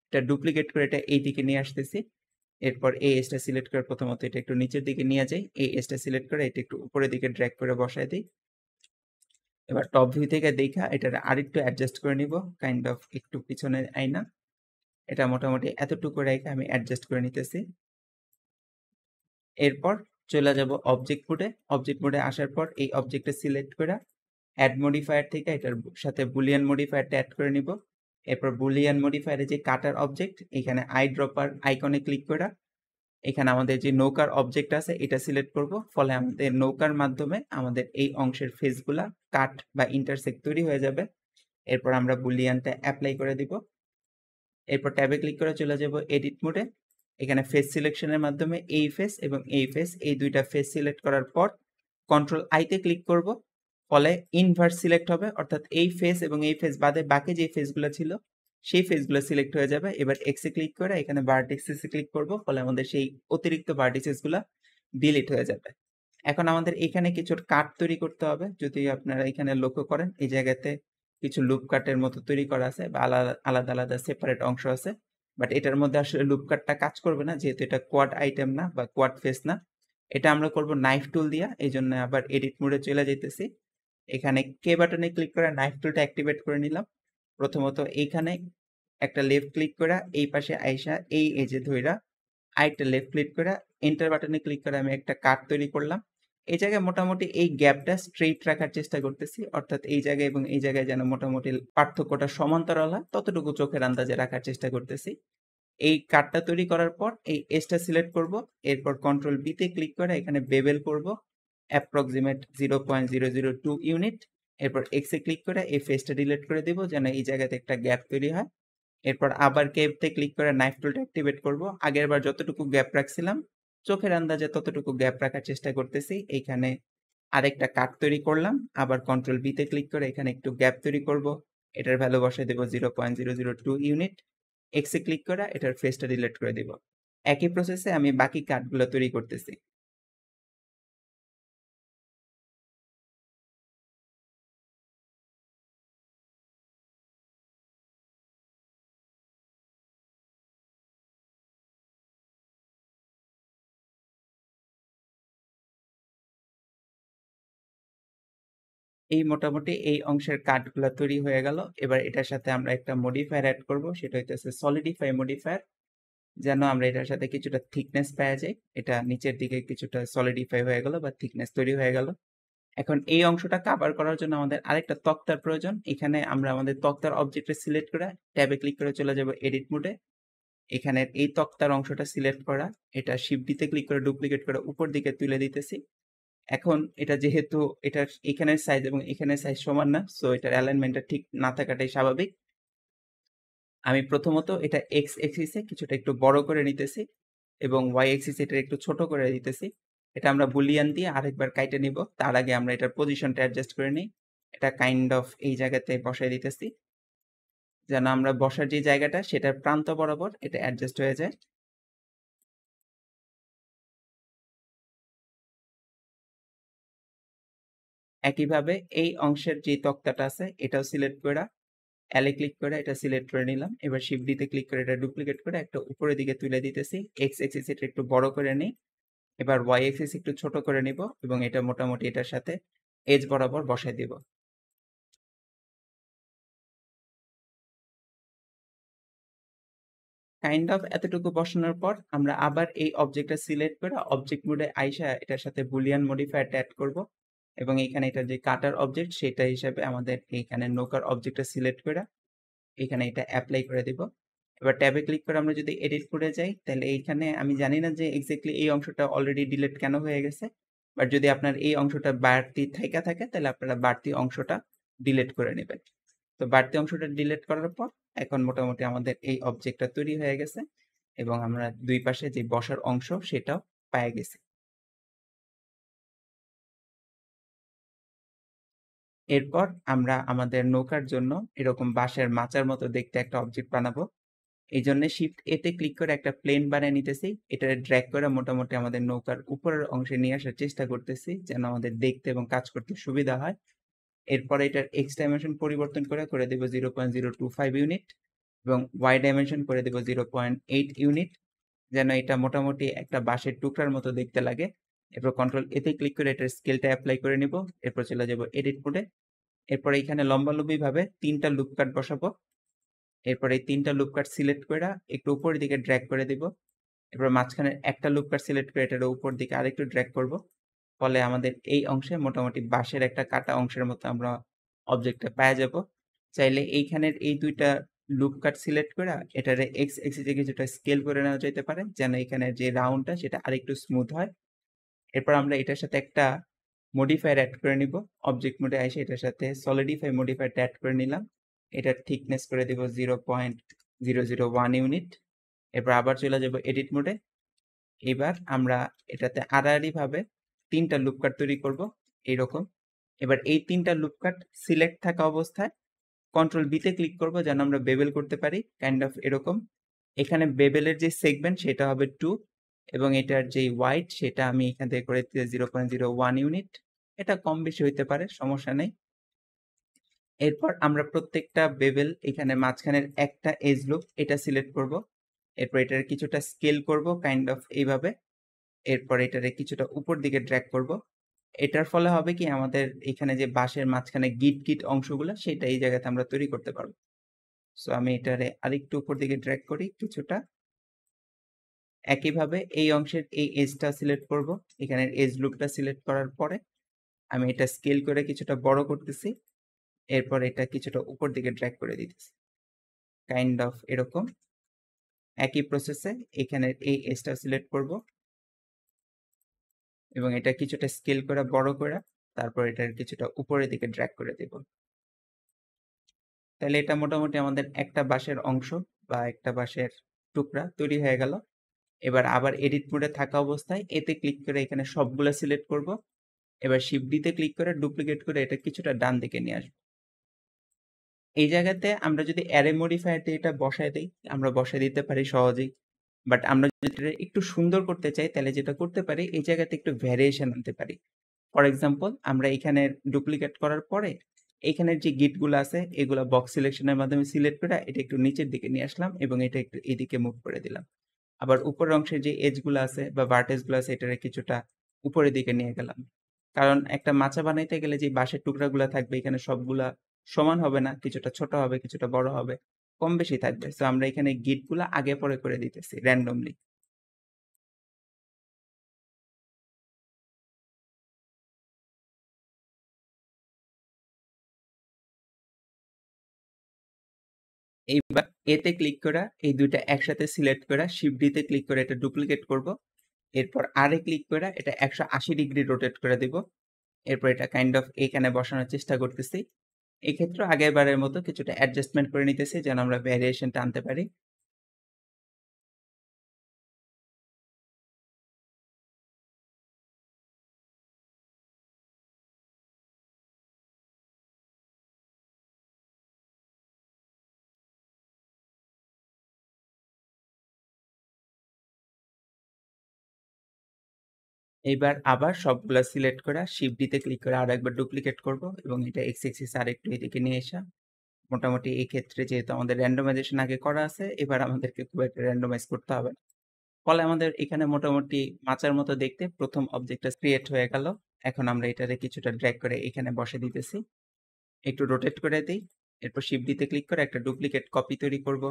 এটা ডুপ্লিকেট করে এটা এই দিকে নিয়ে আসতেছি এরপর এই এসটা সিলেক্ট করে প্রথমত এটা একটু নিচের দিকে নিয়ে যাই এই এসটা সিলেক্ট করে এটা একটু উপরের দিকে ড্র্যাগ করে বসায় দিই এবার টপ ভিউ থেকে দেখা এটার আরেকটু অ্যাডজাস্ট করে নিব কাইন্ড অফ একটু পিছনে আইনা এটা মোটামুটি এতটুকু রেখে আমি অ্যাডজাস্ট করে নিতেছি এরপর চলে যাব অবজেক্ট মোডে অবজেক্ট মোডে আসার পর এই অবজেক্টটা সিলেক্ট করে অ্যাড মডিফায়ার থেকে এটার সাথে বুলিয়ান মডিফায়ারটা অ্যাড করে নিব এরপর বুলিয়ান মডিফায়ারে যে কাটার অবজেক্ট এখানে আই ড্রপার আইকনে ক্লিক করে এখানে আমাদের যে নৌকার অবজেক্ট আছে এটা সিলেক্ট করব ফলে আমাদের নৌকার মাধ্যমে আমাদের এই অংশের ফেসগুলা কাট বা ইন্টারসেক্ট তৈরি হয়ে যাবে এরপর আমরা বুলিয়ানটা অ্যাপ্লাই করে দিব এরপর ট্যাবে ক্লিক করে চলে যাব এডিট মোডে এখানে ফেস সিলেকশনের মাধ্যমে এই ফেস এবং এই ফেস এই দুইটা ফেস সিলেক্ট করার পর কন্ট্রোল আইতে ক্লিক করব ফলে ইনভার্স সিলেক্ট হবে অর্থাৎ এই ফেস এবং এই ফেস বাদে বাকি যে ফেসগুলো ছিল সেই ফেসগুলো সিলেক্ট হয়ে যাবে এবার এক্সে ক্লিক করে এখানে ভার্টিক্সে ক্লিক করব ফলে আমাদের সেই অতিরিক্ত গুলো ডিলিট হয়ে যাবে এখন আমাদের এখানে কিছু কাট তৈরি করতে হবে যদি আপনারা এখানে লক্ষ্য করেন এই জায়গাতে কিছু লুপ কাটের মতো তৈরি করা আছে বা আলাদা আলাদা আলাদা সেপারেট অংশ আছে বাট এটার মধ্যে আসলে লুপ কাটটা কাজ করবে না যেহেতু এটা কোয়াড আইটেম না বা কোয়াড ফেস না এটা আমরা করব নাইফ টুল দিয়া এই জন্য আবার এডিট মোডে চলে যেতেছি এখানে কে বাটনে ক্লিক করে নাইফ টুলটা অ্যাক্টিভেট করে নিলাম প্রথমত এইখানে একটা লেফট ক্লিক করে এই পাশে আইসা এই এজে ধইরা আরেকটা লেফট ক্লিক করে এন্টার বাটনে ক্লিক করে আমি একটা কাট তৈরি করলাম এই জায়গায় মোটামুটি এই গ্যাপটা স্ট্রেইট রাখার চেষ্টা করতেছি অর্থাৎ এই জায়গায় এবং এই জায়গায় যেন মোটামুটি পার্থক্যটা সমান্তরাল হয় ততটুকু চোখের আন্দাজে রাখার চেষ্টা করতেছি এই কার্ডটা তৈরি করার পর এই এসটা সিলেক্ট করব এরপর কন্ট্রোল বিতে ক্লিক করে এখানে বেবেল করব approximate zero point zero zero two unit এরপর এক্সে ক্লিক করে এই ফেসটা ডিলেট করে দেবো যেন এই জায়গাতে একটা গ্যাপ তৈরি হয় এরপর আবার কেপতে ক্লিক করে নাইফ টুলটা অ্যাক্টিভেট করব আগের বার যতটুকু গ্যাপ রাখছিলাম চোখের আন্দাজে ততটুকু গ্যাপ রাখার চেষ্টা করতেছি এখানে আরেকটা কাট তৈরি করলাম আবার কন্ট্রোল বিতে ক্লিক করে এখানে একটু গ্যাপ তৈরি করব এটার ভ্যালু বসে দেবো zero point zero zero two unit এক্সে ক্লিক করা এটার ফেসটা ডিলেট করে দেব একই প্রসেসে আমি বাকি কাটগুলো তৈরি করতেছি এই মোটামুটি এই অংশের কাটগুলো তৈরি হয়ে গেল এবার এটার সাথে আমরা একটা মডিফায়ার অ্যাড করব সেটা হইতেছে সলিডিফাই মডিফায়ার যেন আমরা এটার সাথে কিছুটা থিকনেস পাওয়া যায় এটা নিচের দিকে কিছুটা সলিডিফাই হয়ে গেল বা থিকনেস তৈরি হয়ে গেল এখন এই অংশটা কাভার করার জন্য আমাদের আরেকটা তক্তার প্রয়োজন এখানে আমরা আমাদের তক্তার অবজেক্টটা সিলেক্ট করে ট্যাবে ক্লিক করে চলে যাব এডিট মোডে এখানে এই তক্তার অংশটা সিলেক্ট করা এটা শিফট দিতে ক্লিক করে ডুপ্লিকেট করে উপর দিকে তুলে দিতেছি এখন এটা যেহেতু এটা এখানের সাইজ এবং এখানের সাইজ সমান না সো এটার অ্যালাইনমেন্টটা ঠিক না থাকাটাই স্বাভাবিক আমি প্রথমত এটা এক্স এক্সিসে কিছুটা একটু বড় করে নিতেছি এবং ওয়াই এক্সিসে এটা একটু ছোট করে দিতেছি এটা আমরা বুলিয়ান দিয়ে আরেকবার কাইটে নিব তার আগে আমরা এটার পজিশনটা অ্যাডজাস্ট করে নিই এটা কাইন্ড অফ এই জায়গাতে বসাই দিতেছি যেন আমরা বসার যে জায়গাটা সেটার প্রান্ত বরাবর এটা অ্যাডজাস্ট হয়ে যায় একইভাবে এই অংশের যে তক্তাটা আছে এটাও সিলেক্ট করে অ্যালে ক্লিক করে এটা সিলেক্ট করে নিলাম এবার শিফট ক্লিক করে এটা ডুপ্লিকেট করে একটা উপরের দিকে তুলে দিতেছি এক্স এক্সিস এটা একটু বড় করে নিই এবার ওয়াই এক্সিস একটু ছোট করে নিব এবং এটা মোটামুটি এটার সাথে এজ বরাবর বসাই দিব কাইন্ড অফ এতটুকু বসানোর পর আমরা আবার এই অবজেক্টটা সিলেক্ট করে অবজেক্ট মোডে আইসা এটার সাথে বুলিয়ান মডিফায়ারটা অ্যাড করব এবং এখানে এটা যে কাটার অবজেক্ট সেটা হিসাবে আমাদের এখানে নৌকার অবজেক্টটা সিলেক্ট করে এখানে এটা অ্যাপ্লাই করে দিব এবার ট্যাবে ক্লিক করে আমরা যদি এডিট করে যাই তাহলে এইখানে আমি জানি না যে এক্স্যাক্টলি এই অংশটা অলরেডি ডিলিট কেন হয়ে গেছে বাট যদি আপনার এই অংশটা বাড়তি থেকে থাকে তাহলে আপনারা বাড়তি অংশটা ডিলিট করে নেবেন তো বাড়তি অংশটা ডিলিট করার পর এখন মোটামুটি আমাদের এই অবজেক্টটা তৈরি হয়ে গেছে এবং আমরা দুই পাশে যে বসার অংশ সেটাও পায়ে গেছে এরপর আমরা আমাদের নৌকার জন্য এরকম বাঁশের মাচার মতো দেখতে একটা অবজেক্ট বানাবো এই জন্য শিফট এতে ক্লিক করে একটা প্লেন বানিয়ে নিতেছি এটা ড্র্যাগ করে মোটামুটি আমাদের নৌকার উপরের অংশে নিয়ে আসার চেষ্টা করতেছি যেন আমাদের দেখতে এবং কাজ করতে সুবিধা হয় এরপর এটার এক্স ডাইমেনশন পরিবর্তন করে করে দেব zero point zero two five unit এবং ওয়াই ডাইমেনশন করে দেব জিরো পয়েন্ট এইট ইউনিট যেন এটা মোটামুটি একটা বাঁশের টুকরার মতো দেখতে লাগে এরপর কন্ট্রোল এতে ক্লিক করে এটার স্কেলটা অ্যাপ্লাই করে নিব এরপর চলে যাব এডিট মোডে এরপর এখানে লম্বালম্বি ভাবে তিনটা লুপ কাট বসাবো এরপর এই তিনটা লুপ কাট সিলেক্ট করে একটু উপরের দিকে ড্র্যাগ করে দিব এরপর মাঝখানে একটা লুপ কাট সিলেক্ট করে এটার উপর দিকে আরেকটু ড্র্যাগ করব ফলে আমাদের এই অংশে মোটামুটি বাঁশের একটা কাটা অংশের মতো আমরা অবজেক্টটা পাওয়া যাব চাইলে এইখানের এই দুইটা লুপ কাট সিলেক্ট করে এটারে এক্স এক্সিসে কিছুটা স্কেল করে নেওয়া যেতে পারে যেন এখানে যে রাউন্ডটা সেটা আরেকটু স্মুথ হয় এরপর আমরা এটার সাথে একটা মডিফায়ার অ্যাড করে নিব অবজেক্ট মোডে এসে এটার সাথে সলিডিফাই মডিফায়ারটা অ্যাড করে নিলাম এটার থিকনেস করে দেব zero point zero zero one unit এরপর আবার চলে যাব এডিট মোডে এবার আমরা এটাতে আড়াআড়িভাবে তিনটা লুপ কাট তৈরি করব এইরকম এবার এই তিনটা লুপ কাট সিলেক্ট থাকা অবস্থায় কন্ট্রোল বিতে ক্লিক করব যেন আমরা বেবেল করতে পারি কাইন্ড অফ এরকম এখানে বেবেলের যে সেগমেন্ট সেটা হবে টু এবং এটার যে হোয়াইট সেটা আমি এখান থেকে করে দিতে zero point zero one unit এটা কম বেশি হইতে পারে সমস্যা নেই এরপর আমরা প্রত্যেকটা বেবেল এখানে মাঝখানের একটা এজ লুপ এটা সিলেক্ট করব এরপর এটার কিছুটা স্কেল করব কাইন্ড অফ এইভাবে এরপর এটারে কিছুটা উপর দিকে ড্র্যাক করব এটার ফলে হবে কি আমাদের এখানে যে বাঁশের মাঝখানে গিট গিট অংশগুলো সেটা এই জায়গাতে আমরা তৈরি করতে পারবো সো আমি এটারে আরেকটু উপর দিকে ড্র্যাক করি কিছুটা একইভাবে এই অংশের এই এজটা সিলেক্ট করব এখানের এজ লুপটা সিলেক্ট করার পরে আমি এটা স্কেল করে কিছুটা বড় করতেছি এরপর এটা কিছুটা উপর দিকে ড্র্যাগ করে দিতেছি কাইন্ড অফ এরকম একই প্রসেসে এখানের এই এজটা সিলেক্ট করব এবং এটা কিছুটা স্কেল করে বড় করে তারপর এটার কিছুটা উপরের দিকে ড্র্যাগ করে দেব তাহলে এটা মোটামুটি আমাদের একটা বাঁশের অংশ বা একটা বাঁশের টুকরা তৈরি হয়ে গেল এবার আবার এডিট মোডে থাকা অবস্থায় এতে ক্লিক করে এখানে সবগুলো সিলেক্ট করব এবার শিবডিতে ক্লিক করে ডুপ্লিকেট করে এটা কিছুটা ডান দিকে নিয়ে আসবো এই জায়গাতে আমরা যদি অ্যারে মডিফায়ারতে এটা বসায় দিই আমরা বসায় দিতে পারি সহজেই বাট আমরা যদি একটু সুন্দর করতে চাই তাহলে যেটা করতে পারি এই জায়গাতে একটু ভ্যারিয়েশন আনতে পারি ফর এক্সাম্পল আমরা এখানে ডুপ্লিকেট করার পরে এখানের যে গিটগুলো আছে এগুলো বক্স সিলেকশনের মাধ্যমে সিলেক্ট করে এটা একটু নিচের দিকে নিয়ে আসলাম এবং এটা একটু এদিকে মুভ করে দিলাম আবার উপরের অংশে যে এজগুলো আছে বা ভার্টেজগুলো আছে এটারে কিছুটা উপরের দিকে নিয়ে গেলাম কারণ একটা মাচা বানাইতে গেলে যে বাঁশের টুকরাগুলো থাকবে এখানে সবগুলা সমান হবে না কিছুটা ছোট হবে কিছুটা বড় হবে কম বেশি থাকবে তো আমরা এখানে গিটগুলো আগে পরে করে দিতেছি র্যান্ডমলি এইবার এতে ক্লিক করা এই দুইটা একসাথে সিলেক্ট করা শিফট ডিতে ক্লিক করে এটা ডুপ্লিকেট করব এরপর আরে ক্লিক করে এটা একশো আশি ডিগ্রি রোটেট করে দিব এরপর এটা কাইন্ড অফ এখানে বসানোর চেষ্টা করতেছি এক্ষেত্রে আগের বারের মতো কিছুটা অ্যাডজাস্টমেন্ট করে নিতেছি যেন আমরা ভ্যারিয়েশনটা আনতে পারি এবার আবার সবগুলা সিলেক্ট করা শিফটিতে ক্লিক করে আর একবার ডুপ্লিকেট করব এবং এটা এক্স এক্সিস আর একটু এদিকে নিয়ে আসা মোটামুটি এই ক্ষেত্রে যেহেতু আমাদের র্যান্ডমাইজেশন আগে করা আছে এবার আমাদেরকে খুব একটা র্যান্ডমাইজ করতে হবে ফলে আমাদের এখানে মোটামুটি মাচার মতো দেখতে প্রথম অবজেক্টটা ক্রিয়েট হয়ে গেল এখন আমরা এটাতে কিছুটা ড্র্যাগ করে এখানে বসে দিতেছি একটু রোটেট করে দিই এরপর শিপ দিতে ক্লিক করে একটা ডুপ্লিকেট কপি তৈরি করব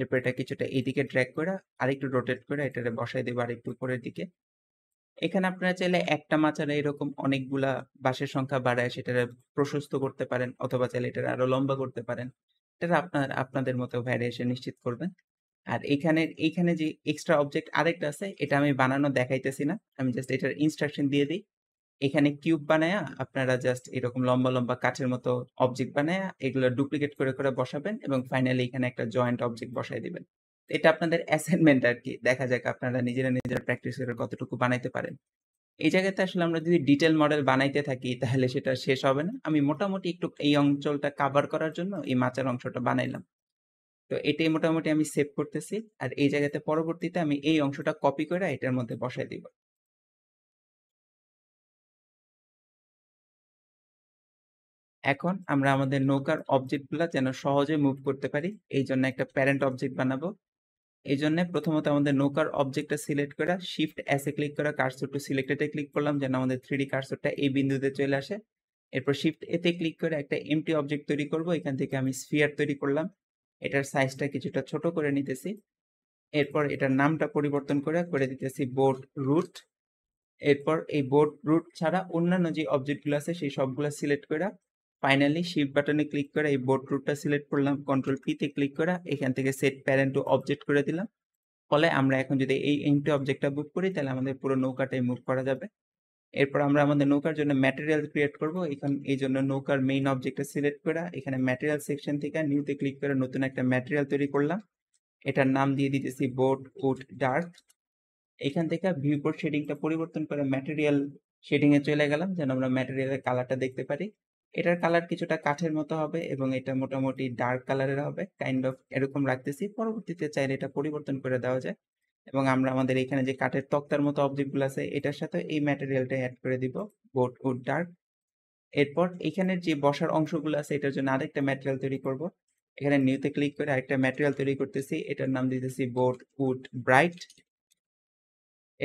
এরপর এটা কিছুটা এইদিকে ড্র্যাগ করে আর একটু রোটেট করে এটাতে বসাই দেবো আর একটু উপরের দিকে এখানে আপনারা চাইলে একটা মাচারে এরকম অনেকগুলা বাঁশের সংখ্যা বাড়ায় সেটা প্রশস্ত করতে পারেন অথবা চাইলে এটা আরো লম্বা করতে পারেন এটা আপনার আপনাদের মতো ভ্যারিয়েশন নিশ্চিত করবেন আর এখানে এখানে যে এক্সট্রা অবজেক্ট আরেকটা আছে এটা আমি বানানো দেখাইতেছি না আমি জাস্ট এটার ইনস্ট্রাকশন দিয়ে দিই এখানে কিউব বানায়া আপনারা জাস্ট এরকম লম্বা লম্বা কাঠের মতো অবজেক্ট বানায়া এগুলো ডুপ্লিকেট করে করে বসাবেন এবং ফাইনালি এখানে একটা জয়েন্ট অবজেক্ট বসাই দিবেন এটা আপনাদের অ্যাসাইনমেন্ট আর কি দেখা যাক আপনারা নিজেরা নিজেরা প্র্যাকটিস করে কতটুকু বানাইতে পারেন এই জায়গাতে আসলে আমরা যদি ডিটেল মডেল বানাইতে থাকি তাহলে সেটা শেষ হবে না আমি মোটামুটি একটু এই অঞ্চলটা কাভার করার জন্য এই মাচার অংশটা বানাইলাম তো এটাই মোটামুটি আমি সেভ করতেছি আর এই জায়গাতে পরবর্তীতে আমি এই অংশটা কপি করে এটার মধ্যে বসাই দিব এখন আমরা আমাদের নৌকার অবজেক্টগুলো যেন সহজে মুভ করতে পারি এই জন্য একটা প্যারেন্ট অবজেক্ট বানাবো এই জন্য প্রথমত আমাদের নৌকার অবজেক্টটা সিলেক্ট করে শিফট এসে ক্লিক করে কার্সর টু সিলেক্টেডে ক্লিক করলাম যেন আমাদের থ্রি ডি কার্সরটা এই বিন্দুতে চলে আসে এরপর শিফট এতে ক্লিক করে একটা এমটি অবজেক্ট তৈরি করব এখান থেকে আমি স্ফিয়ার তৈরি করলাম এটার সাইজটা কিছুটা ছোট করে নিতেছি এরপর এটার নামটা পরিবর্তন করে করে দিতেছি বোর্ড রুট এরপর এই বোর্ড রুট ছাড়া অন্যান্য যে অবজেক্টগুলো আছে সেই সবগুলো সিলেক্ট করে ফাইনালি শিফট বাটনে ক্লিক করে এই বোর্ড রুটটা সিলেক্ট করলাম কন্ট্রোল পিতে ক্লিক করে এখান থেকে সেট প্যারেন্ট টু অবজেক্ট করে দিলাম ফলে আমরা এখন যদি এই এমটি অবজেক্টটা বুক করি তাহলে আমাদের পুরো নৌকাটাই মুভ করা যাবে এরপর আমরা আমাদের নৌকার জন্য ম্যাটেরিয়াল ক্রিয়েট করব এখান এই জন্য নৌকার মেইন অবজেক্টটা সিলেক্ট করে এখানে ম্যাটেরিয়াল সেকশন থেকে নিউতে ক্লিক করে নতুন একটা ম্যাটেরিয়াল তৈরি করলাম এটার নাম দিয়ে দিতেছি বোর্ড উড ডার্ক এখান থেকে ভিউ বোর্ড শেডিংটা পরিবর্তন করে ম্যাটেরিয়াল শেডিংয়ে চলে গেলাম যেন আমরা ম্যাটেরিয়ালের কালারটা দেখতে পারি এটার কালার কিছুটা কাঠের মতো হবে এবং এটা মোটামুটি ডার্ক কালারের হবে কাইন্ড অফ এরকম রাখতেছি পরবর্তীতে চাইলে এটা পরিবর্তন করে দেওয়া যায় এবং আমরা আমাদের এখানে যে কাঠের তক্তার মতো অবজেক্টগুলো আছে এটার সাথে এই ম্যাটেরিয়ালটা অ্যাড করে দিব বোট উড ডার্ক এরপর এখানের যে বসার অংশগুলো আছে এটার জন্য আরেকটা ম্যাটেরিয়াল তৈরি করব এখানে নিউতে ক্লিক করে আরেকটা ম্যাটেরিয়াল তৈরি করতেছি এটার নাম দিতেছি বোট উড ব্রাইট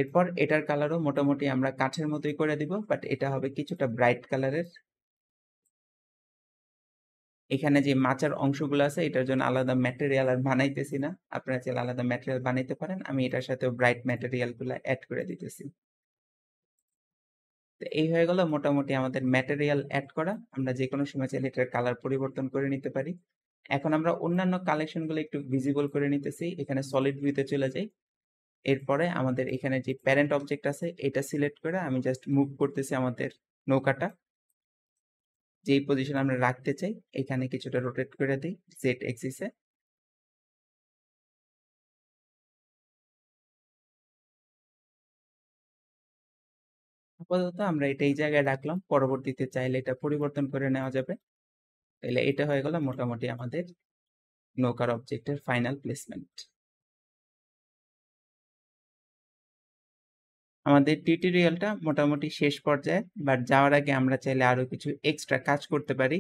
এরপর এটার কালারও মোটামুটি আমরা কাঠের মতোই করে দিব বাট এটা হবে কিছুটা ব্রাইট কালারের এখানে যে মাচার অংশগুলো আছে এটার জন্য আলাদা ম্যাটেরিয়াল আর বানাইতেছি না আপনারা চাইলে আলাদা ম্যাটেরিয়াল বানাইতে পারেন আমি এটার সাথে ব্রাইট ম্যাটেরিয়ালগুলো অ্যাড করে দিতেছি তো এই হয়ে গেল মোটামুটি আমাদের ম্যাটেরিয়াল অ্যাড করা আমরা যে কোনো সময় চাইলে এটার কালার পরিবর্তন করে নিতে পারি এখন আমরা অন্যান্য কালেকশনগুলো একটু ভিজিবল করে নিতেছি এখানে সলিড ভিউতে চলে যাই এরপরে আমাদের এখানে যে প্যারেন্ট অবজেক্ট আছে এটা সিলেক্ট করে আমি জাস্ট মুভ করতেছি আমাদের নৌকাটা যেই পজিশন আমরা রাখতে চাই এখানে কিছুটা রোটেট করে দিই জেড এক্সিসে আপাতত আমরা এটা এই জায়গায় রাখলাম পরবর্তীতে চাইলে এটা পরিবর্তন করে নেওয়া যাবে তাহলে এটা হয়ে গেল মোটামুটি আমাদের নৌকার অবজেক্টের ফাইনাল প্লেসমেন্ট আমাদের টিউটোরিয়ালটা মোটামুটি শেষ পর্যায়ে বাট যাওয়ার আগে আমরা চাইলে আরও কিছু এক্সট্রা কাজ করতে পারি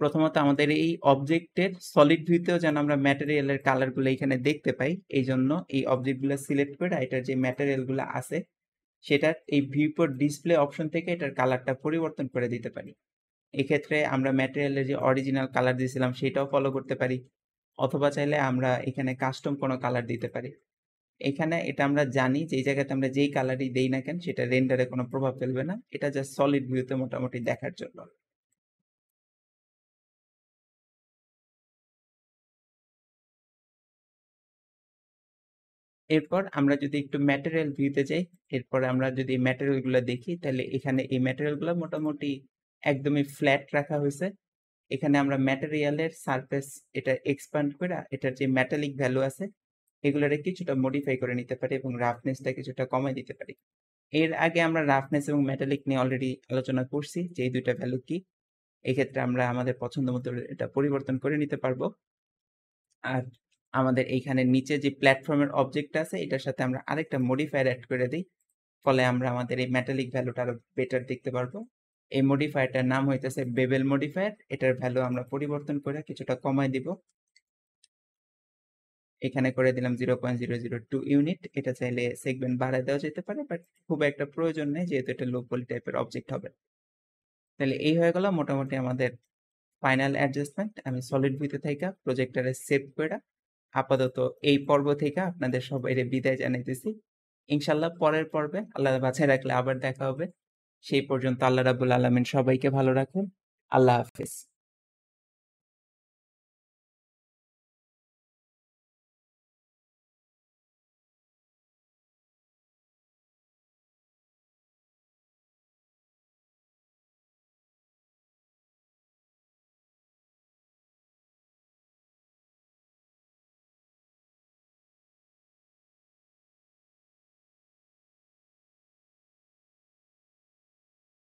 প্রথমত আমাদের এই অবজেক্টের সলিড ভিউতেও যেন আমরা ম্যাটেরিয়ালের কালারগুলো এখানে দেখতে পাই এই জন্য এই অবজেক্টগুলো সিলেক্ট করে এটার যে ম্যাটেরিয়ালগুলো আছে সেটার এই ভিউপোর ডিসপ্লে অপশন থেকে এটার কালারটা পরিবর্তন করে দিতে পারি এক্ষেত্রে আমরা ম্যাটেরিয়ালের যে অরিজিনাল কালার দিয়েছিলাম সেটাও ফলো করতে পারি অথবা চাইলে আমরা এখানে কাস্টম কোনো কালার দিতে পারি এখানে এটা আমরা জানি যে এই জায়গাতে আমরা যেই কালারই দেই না কেন সেটা রেন্ডারে কোনো প্রভাব ফেলবে না এটা জাস্ট সলিড ভিউতে মোটামুটি দেখার জন্য এরপর আমরা যদি একটু ম্যাটেরিয়াল ভিউতে যাই এরপর আমরা যদি ম্যাটেরিয়ালগুলো দেখি তাহলে এখানে এই ম্যাটেরিয়ালগুলো মোটামুটি একদমই ফ্ল্যাট রাখা হয়েছে এখানে আমরা ম্যাটেরিয়ালের সারফেস এটা এক্সপান্ড করে এটার যে মেটালিক ভ্যালু আছে এগুলোরে কিছুটা মডিফাই করে নিতে পারি এবং রাফনেসটা কিছুটা কমাই দিতে পারি এর আগে আমরা রাফনেস এবং মেটালিক নিয়ে অলরেডি আলোচনা করছি যে এই দুইটা ভ্যালু কি এক্ষেত্রে আমরা আমাদের পছন্দ মতো এটা পরিবর্তন করে নিতে পারবো আর আমাদের এইখানে নিচে যে প্ল্যাটফর্মের অবজেক্টটা আছে এটার সাথে আমরা আরেকটা মডিফায়ার অ্যাড করে দিই ফলে আমরা আমাদের এই মেটালিক ভ্যালুটা আরো বেটার দেখতে পারবো এই মডিফায়ারটার নাম হইতেছে বেবেল মডিফায়ার এটার ভ্যালু আমরা পরিবর্তন করে কিছুটা কমাই দিব এখানে করে দিলাম zero point zero zero two unit এটা চাইলে সেগমেন্ট বাড়ায় দেওয়া যেতে পারে বাট খুব একটা প্রয়োজন নেই যেহেতু এটা লো পলি টাইপের অবজেক্ট হবে তাহলে এই হয়ে গেল মোটামুটি আমাদের ফাইনাল অ্যাডজাস্টমেন্ট আমি সলিড ভিতে থেকে প্রজেক্টারে সেভ করে আপাতত এই পর্ব থেকে আপনাদের সবাই বিদায় জানাইতেছি ইনশাল্লাহ পরের পর্বে আল্লাহ বাছাই রাখলে আবার দেখা হবে সেই পর্যন্ত আল্লাহ রাবুল আলমিন সবাইকে ভালো রাখুন আল্লাহ হাফিজ